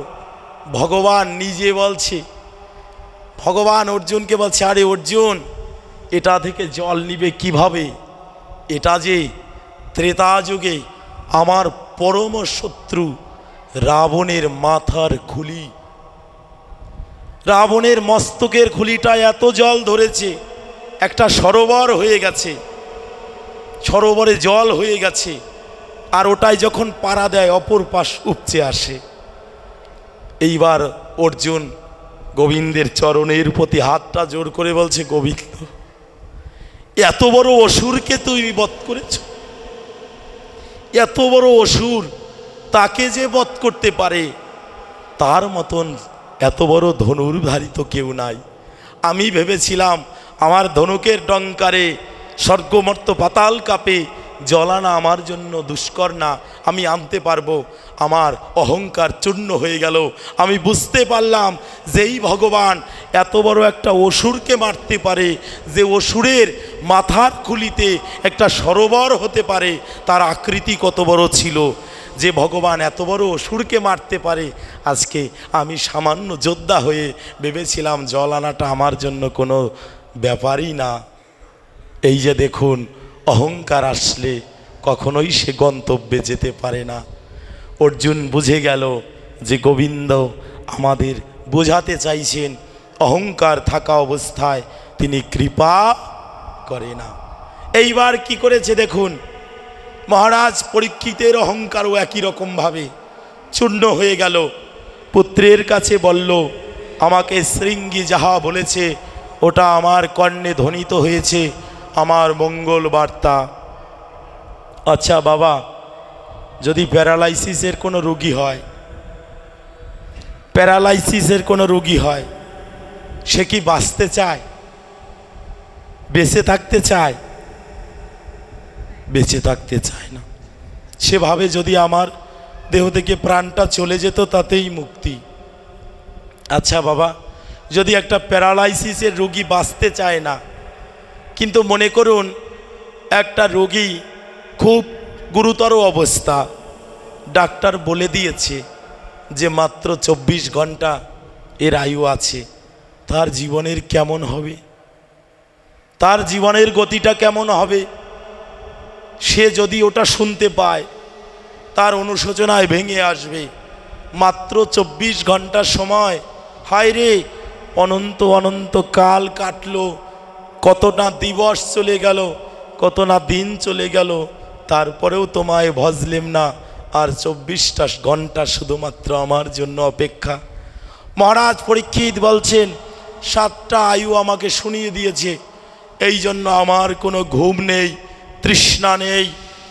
ভগবান নিজে বলছে ভগবান অর্জুনকে বলছে আরে অর্জুন এটা থেকে জল নিবে কিভাবে এটা যে ত্রেতা যুগে আমার পরম শত্রু রাবণের মাথার খুলি রাবণের মস্তকের খুলিটা এত জল ধরেছে একটা সরোবর হয়ে গেছে সরোবরে জল হয়ে গেছে আর ওটাই যখন পাড়া দেয় অপর পাশ উপচে আসে এইবার অর্জুন গোবিন্দের চরণের প্রতি হাতটা জোর করে বলছে গোবিন্দ এত বড় অসুরকে তুমি বধ করেছ এত বড় অসুর তাকে যে বধ করতে পারে তার মতন এত বড় ধনুর্ধারিত কেউ নাই আমি ভেবেছিলাম আমার ধনুকের ডঙ্কারে স্বর্গমর্ত পাতাল কাপে জলানা আমার জন্য দুষ্কর না আমি আনতে পারবো আমার অহংকার চূর্ণ হয়ে গেল আমি বুঝতে পারলাম যেই ভগবান এত বড় একটা অসুরকে মারতে পারে যে অসুরের মাথার খুলিতে একটা সরোবর হতে পারে তার আকৃতি কত বড় ছিল যে ভগবান এত বড় অসুরকে মারতে পারে আজকে আমি সামান্য যোদ্ধা হয়ে ভেবেছিলাম জল আনাটা আমার জন্য কোনো ব্যাপারই না এই যে দেখুন অহংকার আসলে কখনোই সে গন্তব্যে যেতে পারে না অর্জুন বুঝে গেল যে গোবিন্দ আমাদের বোঝাতে চাইছেন অহংকার থাকা অবস্থায় তিনি কৃপা করে না এইবার কি করেছে দেখুন মহারাজ পরীক্ষিতের অহংকারও একই রকমভাবে চূর্ণ হয়ে গেল পুত্রের কাছে বলল আমাকে শৃঙ্গি যাহা বলেছে ওটা আমার কর্ণে ধ্বনিত হয়েছে আমার মঙ্গল বার্তা আচ্ছা বাবা যদি প্যারালাইসিসের কোনো রুগী হয় প্যারালাইসিসের কোনো রুগী হয় সে কি বাঁচতে চায় বেঁচে থাকতে চায় বেঁচে থাকতে চায় না সেভাবে যদি আমার দেহ থেকে প্রাণটা চলে যেত তাতেই মুক্তি আচ্ছা বাবা যদি একটা প্যারালাইসিসের রুগী বাঁচতে চায় না কিন্তু মনে করুন একটা রোগী খুব গুরুতর অবস্থা ডাক্তার বলে দিয়েছে যে মাত্র ২৪ ঘন্টা এর আয়ু আছে তার জীবনের কেমন হবে তার জীবনের গতিটা কেমন হবে সে যদি ওটা শুনতে পায় তার অনুশোচনায় ভেঙে আসবে মাত্র ২৪ ঘন্টা সময় হায় রে অনন্ত অনন্ত কাল কাটলো কত না দিবস চলে গেল কত না দিন চলে গেল তারপরেও তোমায় ভজলেম না আর চব্বিশটা ঘন্টা শুধুমাত্র আমার জন্য অপেক্ষা মহারাজ পরীক্ষিত বলছেন সাতটা আয়ু আমাকে শুনিয়ে দিয়েছে এই জন্য আমার কোনো ঘুম নেই তৃষ্ণা নেই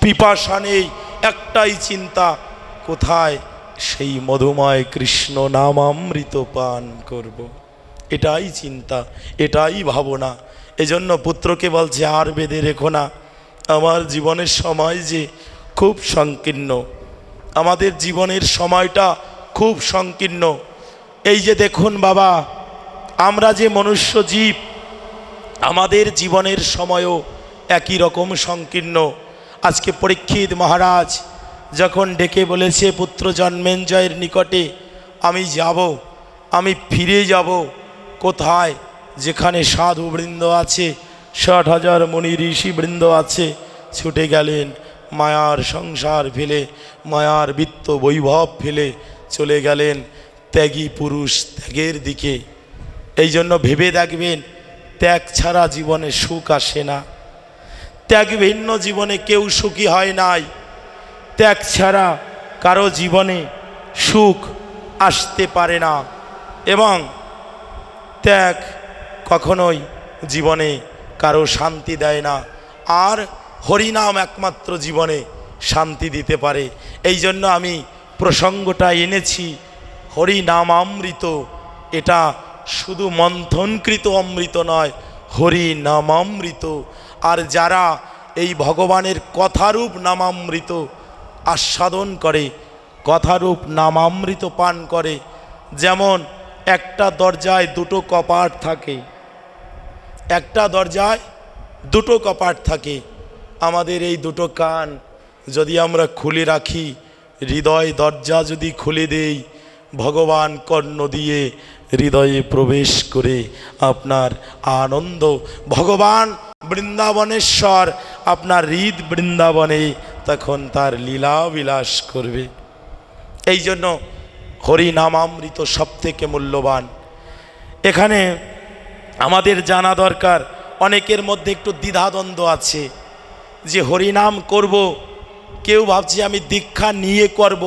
পিপাসা নেই একটাই চিন্তা কোথায় সেই মধুময় কৃষ্ণ নামামৃত পান করব। এটাই চিন্তা এটাই ভাবনা এজন্য পুত্রকে বলছে আর বেঁধে রেখো না আমার জীবনের সময় যে খুব সংকীর্ণ আমাদের জীবনের সময়টা খুব সংকীর্ণ এই যে দেখুন বাবা আমরা যে মনুষ্য জীব আমাদের জীবনের সময়ও একই রকম সংকীর্ণ আজকে পরীক্ষিত মহারাজ যখন ডেকে বলেছে পুত্র জন্মেঞ্জয়ের নিকটে আমি যাব আমি ফিরে যাব কোথায় যেখানে সাধুবৃন্দ আছে ষাট হাজার মণি বৃন্দ আছে ছুটে গেলেন মায়ার সংসার ফেলে মায়ার বৃত্ত বৈভব ফেলে চলে গেলেন ত্যাগী পুরুষ ত্যাগের দিকে এই জন্য ভেবে দেখবেন ত্যাগ ছাড়া জীবনে সুখ আসে না ত্যাগ ভিন্ন জীবনে কেউ সুখী হয় নাই ত্যাগ ছাড়া কারো জীবনে সুখ আসতে পারে না এবং ত্যাগ কখনোই জীবনে কারো শান্তি দেয় না আর হরিনাম একমাত্র জীবনে শান্তি দিতে পারে এই জন্য আমি প্রসঙ্গটা এনেছি হরিনাম অমৃত এটা শুধু মন্থনকৃত অমৃত নয় হরি অমৃত আর যারা এই ভগবানের কথারূপ নামামৃত আস্বাদন করে কথারূপ নামামৃত পান করে যেমন একটা দরজায় দুটো কপাট থাকে একটা দরজায় দুটো কপাট থাকে আমাদের এই দুটো কান যদি আমরা খুলে রাখি হৃদয় দরজা যদি খুলে দেই ভগবান কর্ণ দিয়ে হৃদয়ে প্রবেশ করে আপনার আনন্দ ভগবান বৃন্দাবনেশ্বর আপনার হৃদ বৃন্দাবনে তখন তার লীলা বিলাস করবে এই জন্য হরিনামামৃত সবথেকে মূল্যবান এখানে আমাদের জানা দরকার অনেকের মধ্যে একটু দ্বিধাদ্বন্দ্ব আছে যে হরিনাম করব। কেউ ভাবছি আমি দীক্ষা নিয়ে করব।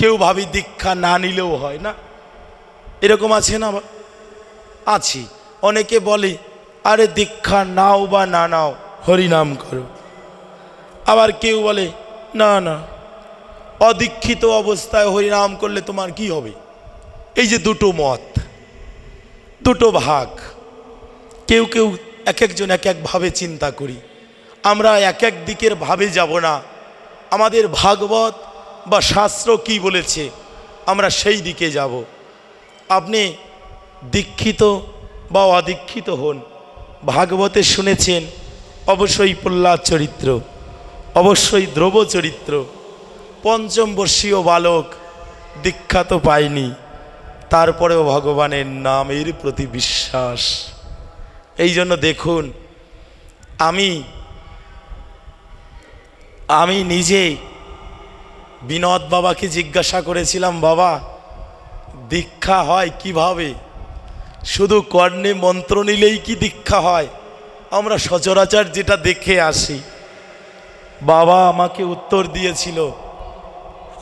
কেউ ভাবি দীক্ষা না নিলেও হয় না এরকম আছে না আছি অনেকে বলে আরে দীক্ষা নাও বা না নাও হরিনাম করো আবার কেউ বলে না না অদীক্ষিত অবস্থায় হরিনাম করলে তোমার কি হবে এই যে দুটো মত দুটো ভাগ কেউ কেউ এক একজন এক একভাবে চিন্তা করি আমরা এক এক দিকের ভাবে যাব না আমাদের ভাগবত বা শাস্ত্র কি বলেছে আমরা সেই দিকে যাব আপনি দীক্ষিত বা অদীক্ষিত হন ভাগবতে শুনেছেন অবশ্যই প্রহ্লাদ চরিত্র অবশ্যই ধ্রুব চরিত্র পঞ্চম বর্ষীয় বালক দীক্ষা তো পায়নি তারপরেও ভগবানের নামের প্রতি বিশ্বাস এই জন্য দেখুন আমি আমি নিজে বিনোদ বাবাকে জিজ্ঞাসা করেছিলাম বাবা দীক্ষা হয় কিভাবে শুধু কর্ণে মন্ত্র নিলেই কি দীক্ষা হয় আমরা সচরাচার যেটা দেখে আসি বাবা আমাকে উত্তর দিয়েছিল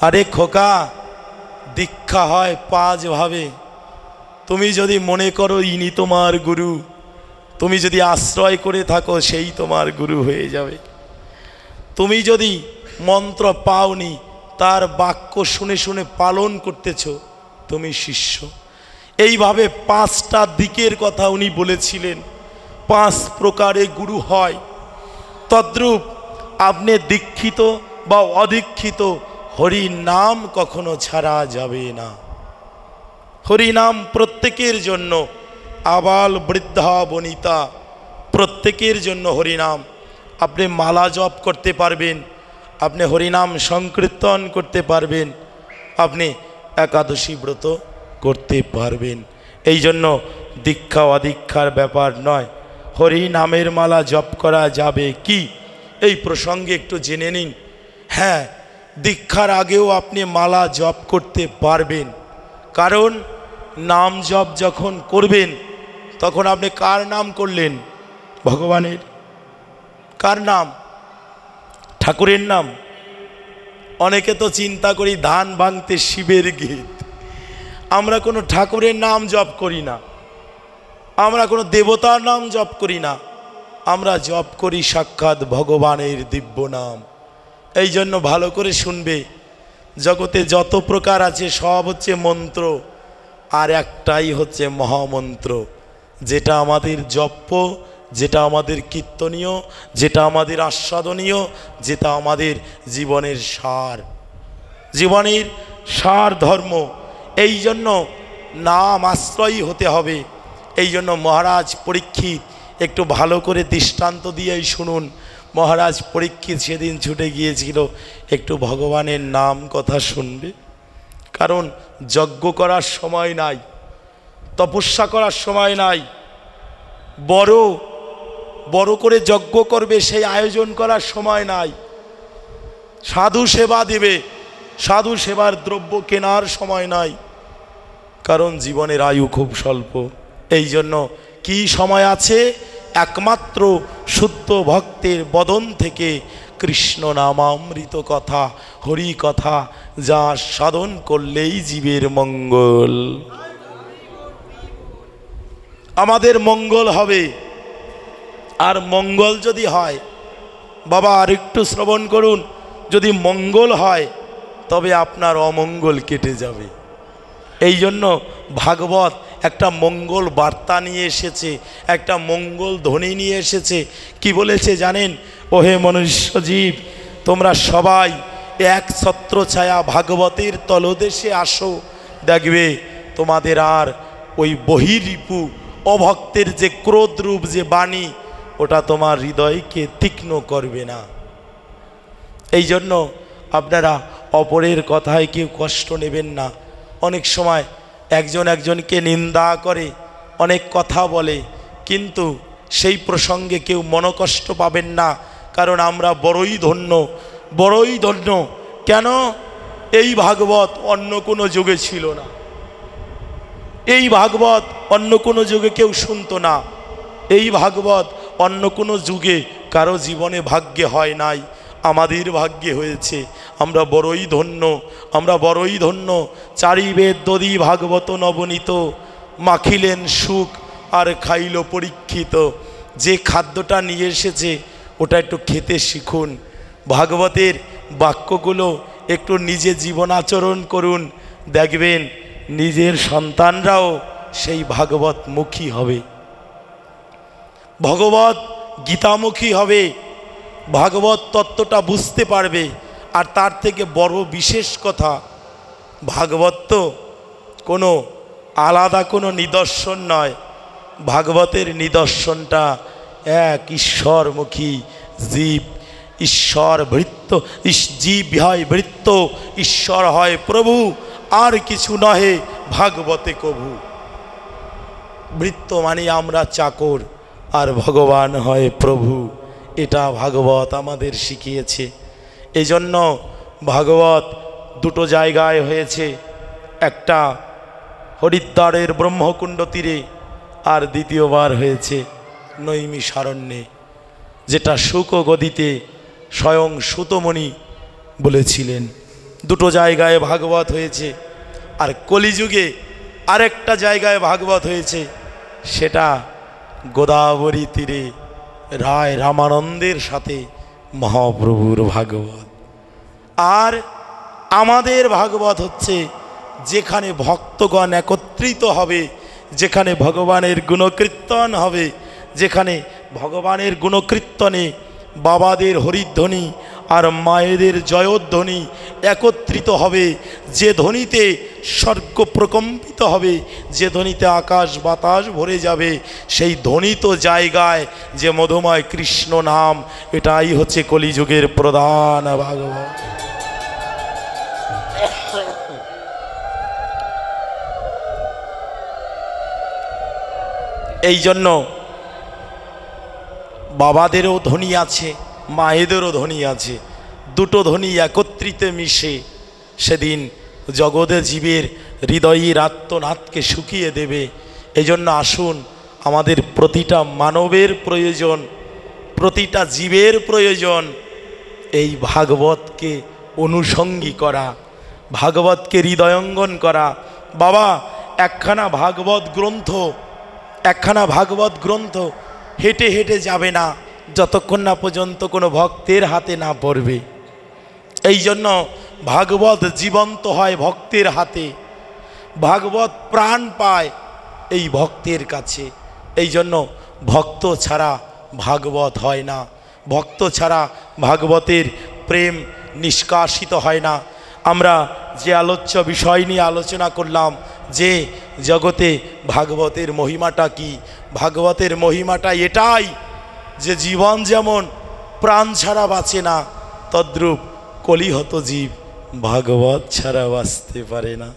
আরে খোকা দীক্ষা হয় পাঁচভাবে তুমি যদি মনে করো ইনি তোমার গুরু তুমি যদি আশ্রয় করে থাকো সেই তোমার গুরু হয়ে যাবে তুমি যদি মন্ত্র পাওনি তার বাক্য শুনে শুনে পালন করতেছ তুমি শিষ্য এইভাবে পাঁচটা দিকের কথা উনি বলেছিলেন পাঁচ প্রকারে গুরু হয় তদ্রূপ আপনি দীক্ষিত বা অদীক্ষিত হরি নাম কখনো ছাড়া যাবে না হরি নাম প্রত্যেকের জন্য আবাল বৃদ্ধা বনিতা প্রত্যেকের জন্য হরিনাম আপনি মালা জপ করতে পারবেন আপনি হরিনাম সংকীর্তন করতে পারবেন আপনি একাদশী ব্রত করতে পারবেন এই জন্য দীক্ষা অদীক্ষার ব্যাপার নয় হরি নামের মালা জপ করা যাবে কি এই প্রসঙ্গে একটু জেনে নিন হ্যাঁ দীক্ষার আগেও আপনি মালা জপ করতে পারবেন কারণ নাম জপ যখন করবেন তখন আপনি কার নাম করলেন ভগবানের কার নাম ঠাকুরের নাম অনেকে তো চিন্তা করি ধান ভাঙতে শিবের গীত আমরা কোনো ঠাকুরের নাম জপ করি না আমরা কোনো দেবতার নাম জপ করি না আমরা জপ করি সাক্ষাৎ ভগবানের দিব্য নাম এই জন্য ভালো করে শুনবে জগতে যত প্রকার আছে সব হচ্ছে মন্ত্র আর একটাই হচ্ছে মহামন্ত্র যেটা আমাদের জপ্য যেটা আমাদের কীর্তনীয় যেটা আমাদের আস্বাদনীয় যেটা আমাদের জীবনের সার জীবনের সার ধর্ম এই জন্য নাম আশ্রয়ী হতে হবে এই জন্য মহারাজ পরীক্ষিত একটু ভালো করে দৃষ্টান্ত দিয়েই শুনুন মহারাজ পরীক্ষিত সেদিন ছুটে গিয়েছিল একটু ভগবানের নাম কথা শুনবে কারণ যজ্ঞ করার সময় নাই তপস্যা করার সময় নাই বড় বড় করে যজ্ঞ করবে সেই আয়োজন করার সময় নাই সাধু সেবা দেবে সাধু সেবার দ্রব্য কেনার সময় নাই কারণ জীবনের আয়ু খুব স্বল্প এই জন্য কি সময় আছে একমাত্র শুদ্ধ ভক্তের বদন থেকে কৃষ্ণ নামামৃত কথা হরি কথা যা সাধন করলেই জীবের মঙ্গল আমাদের মঙ্গল হবে আর মঙ্গল যদি হয় বাবা আর একটু শ্রবণ করুন যদি মঙ্গল হয় তবে আপনার অমঙ্গল কেটে যাবে এই জন্য ভাগবত একটা মঙ্গল বার্তা নিয়ে এসেছে একটা মঙ্গল ধ্বনি নিয়ে এসেছে কি বলেছে জানেন ওহে মনুষ্য জীব তোমরা সবাই এক ছত্র ছায়া ভাগবতের তলদেশে আসো দেখবে তোমাদের আর ওই বহিরিপু অভক্তের যে ক্রোধরূপ যে বাণী ওটা তোমার হৃদয়কে তীক্ষ্ণ করবে না এই জন্য আপনারা অপরের কথায় কেউ কষ্ট নেবেন না অনেক সময় একজন একজনকে নিন্দা করে অনেক কথা বলে কিন্তু সেই প্রসঙ্গে কেউ মনকষ্ট পাবেন না কারণ আমরা বড়ই ধন্য বড়ই ধন্য কেন এই ভাগবত অন্য কোনো যুগে ছিল না এই ভাগবত অন্য কোনো যুগে কেউ শুনতো না এই ভাগবত অন্য কোনো যুগে কারো জীবনে ভাগ্যে হয় নাই আমাদের ভাগ্যে হয়েছে আমরা বড়ই ধন্য আমরা বড়ই ধন্য চারিবেদ দদি ভাগবত নবনীত মাখিলেন সুখ আর খাইল পরীক্ষিত যে খাদ্যটা নিয়ে এসেছে ওটা একটু খেতে শিখুন ভাগবতের বাক্যগুলো একটু নিজে আচরণ করুন দেখবেন নিজের সন্তানরাও সেই ভাগবতমুখী হবে ভগবত গীতামুখী হবে ভাগবত তত্ত্বটা বুঝতে পারবে আর তার থেকে বড় বিশেষ কথা ভাগবত তো কোনো আলাদা কোনো নিদর্শন নয় ভাগবতের নিদর্শনটা এক ঈশ্বরমুখী জীব ঈশ্বর বৃত্ত জীব হয় বৃত্ত ঈশ্বর হয় প্রভু আর কিছু নহে ভাগবতে কভু বৃত্ত মানে আমরা চাকর আর ভগবান হয় প্রভু এটা ভাগবত আমাদের শিখিয়েছে এজন্য ভাগবত দুটো জায়গায় হয়েছে একটা হরিদ্বারের ব্রহ্মকুণ্ড তীরে আর দ্বিতীয়বার হয়েছে নৈমি সারণ্যে যেটা শুকগদিতে স্বয়ং সুতমণি বলেছিলেন দুটো জায়গায় ভাগবত হয়েছে আর কলিযুগে আরেকটা জায়গায় ভাগবত হয়েছে সেটা গোদাবরী তীরে রায় রামানন্দের সাথে মহাপ্রভুর ভাগবত আর আমাদের ভাগবত হচ্ছে যেখানে ভক্তগণ একত্রিত হবে যেখানে ভগবানের গুণকীর্তন হবে যেখানে ভগবানের গুণকীর্তনে বাবাদের হরিধ্বনি আর মায়েদের জয়ধ্বনি একত্রিত হবে যে ধ্বনিতে স্বর্গ প্রকম্পিত হবে যে ধ্বনিতে আকাশ বাতাস ভরে যাবে সেই ধ্বনিত জায়গায় যে মধুময় কৃষ্ণ নাম এটাই হচ্ছে কলিযুগের প্রধান ভাগবত এই জন্য বাবাদেরও ধ্বনি আছে মায়েদেরও ধ্বনি আছে দুটো ধ্বনি একত্রিতে মিশে সেদিন জগতে জীবের হৃদয়ের আত্মনাথকে শুকিয়ে দেবে এজন্য আসুন আমাদের প্রতিটা মানবের প্রয়োজন প্রতিটা জীবের প্রয়োজন এই ভাগবতকে অনুষঙ্গী করা ভাগবতকে হৃদয়ঙ্গন করা বাবা একখানা ভাগবত গ্রন্থ একখানা ভাগবত গ্রন্থ হেঁটে হেঁটে যাবে না যতক্ষণ না পর্যন্ত কোনো ভক্তের হাতে না পড়বে এই জন্য ভাগবত জীবন্ত হয় ভক্তের হাতে ভাগবত প্রাণ পায় এই ভক্তের কাছে এই জন্য ভক্ত ছাড়া ভাগবত হয় না ভক্ত ছাড়া ভাগবতের প্রেম নিষ্কাশিত হয় না আমরা যে আলোচ্য বিষয় নিয়ে আলোচনা করলাম যে জগতে ভাগবতের মহিমাটা কি ভাগবতের মহিমাটা এটাই যে জীবন যেমন প্রাণ ছাড়া বাঁচে না তদ্রূপ কলিহত জীব ভাগবত ছাড়া বাঁচতে পারে না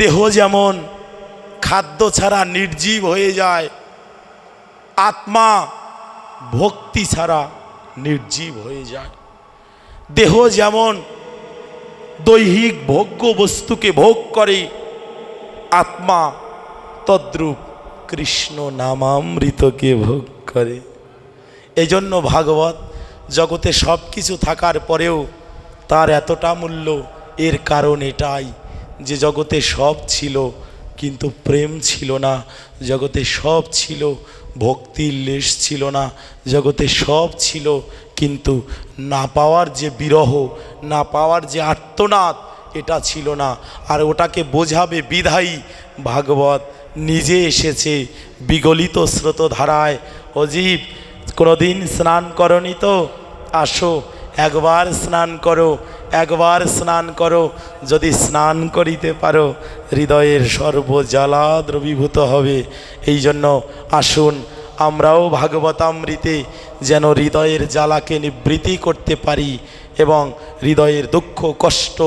দেহ যেমন খাদ্য ছাড়া নির্জীব হয়ে যায় আত্মা ভক্তি ছাড়া নির্জীব হয়ে যায় দেহ যেমন দৈহিক ভোগ্য বস্তুকে ভোগ করে আত্মা তদ্রূপ কৃষ্ণ নামামৃতকে ভোগ করে এজন্য ভাগবত জগতে সব কিছু থাকার পরেও তার এতটা মূল্য এর কারণ এটাই যে জগতে সব ছিল কিন্তু প্রেম ছিল না জগতে সব ছিল ভক্তির লেশ ছিল না জগতে সব ছিল কিন্তু না পাওয়ার যে বিরহ না পাওয়ার যে আত্মনাদ এটা ছিল না আর ওটাকে বোঝাবে বিধায়ী ভাগবত নিজে এসেছে বিগলিত স্রোতধারায় অজীব কোনোদিন স্নান করনি তো আসো একবার স্নান করো একবার স্নান করো যদি স্নান করিতে পারো হৃদয়ের সর্বজ্বালা দ্রবীভূত হবে এই জন্য আসুন আমরাও ভাগবতামৃতে যেন হৃদয়ের জ্বালাকে নিবৃত্তি করতে পারি এবং হৃদয়ের দুঃখ কষ্ট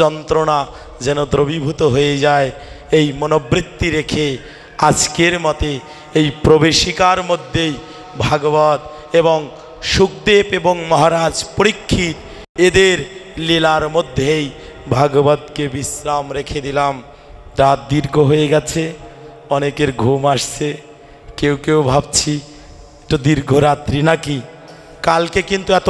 যন্ত্রণা যেন দ্রবীভূত হয়ে যায় এই মনোবৃত্তি রেখে আজকের মতে এই প্রবেশিকার মধ্যেই ভাগবত এবং সুখদেব এবং মহারাজ পরীক্ষিত এদের লীলার মধ্যেই ভাগবতকে বিশ্রাম রেখে দিলাম রাত দীর্ঘ হয়ে গেছে অনেকের ঘুম আসছে কেউ কেউ ভাবছি একটু দীর্ঘ রাত্রি নাকি কালকে কিন্তু এত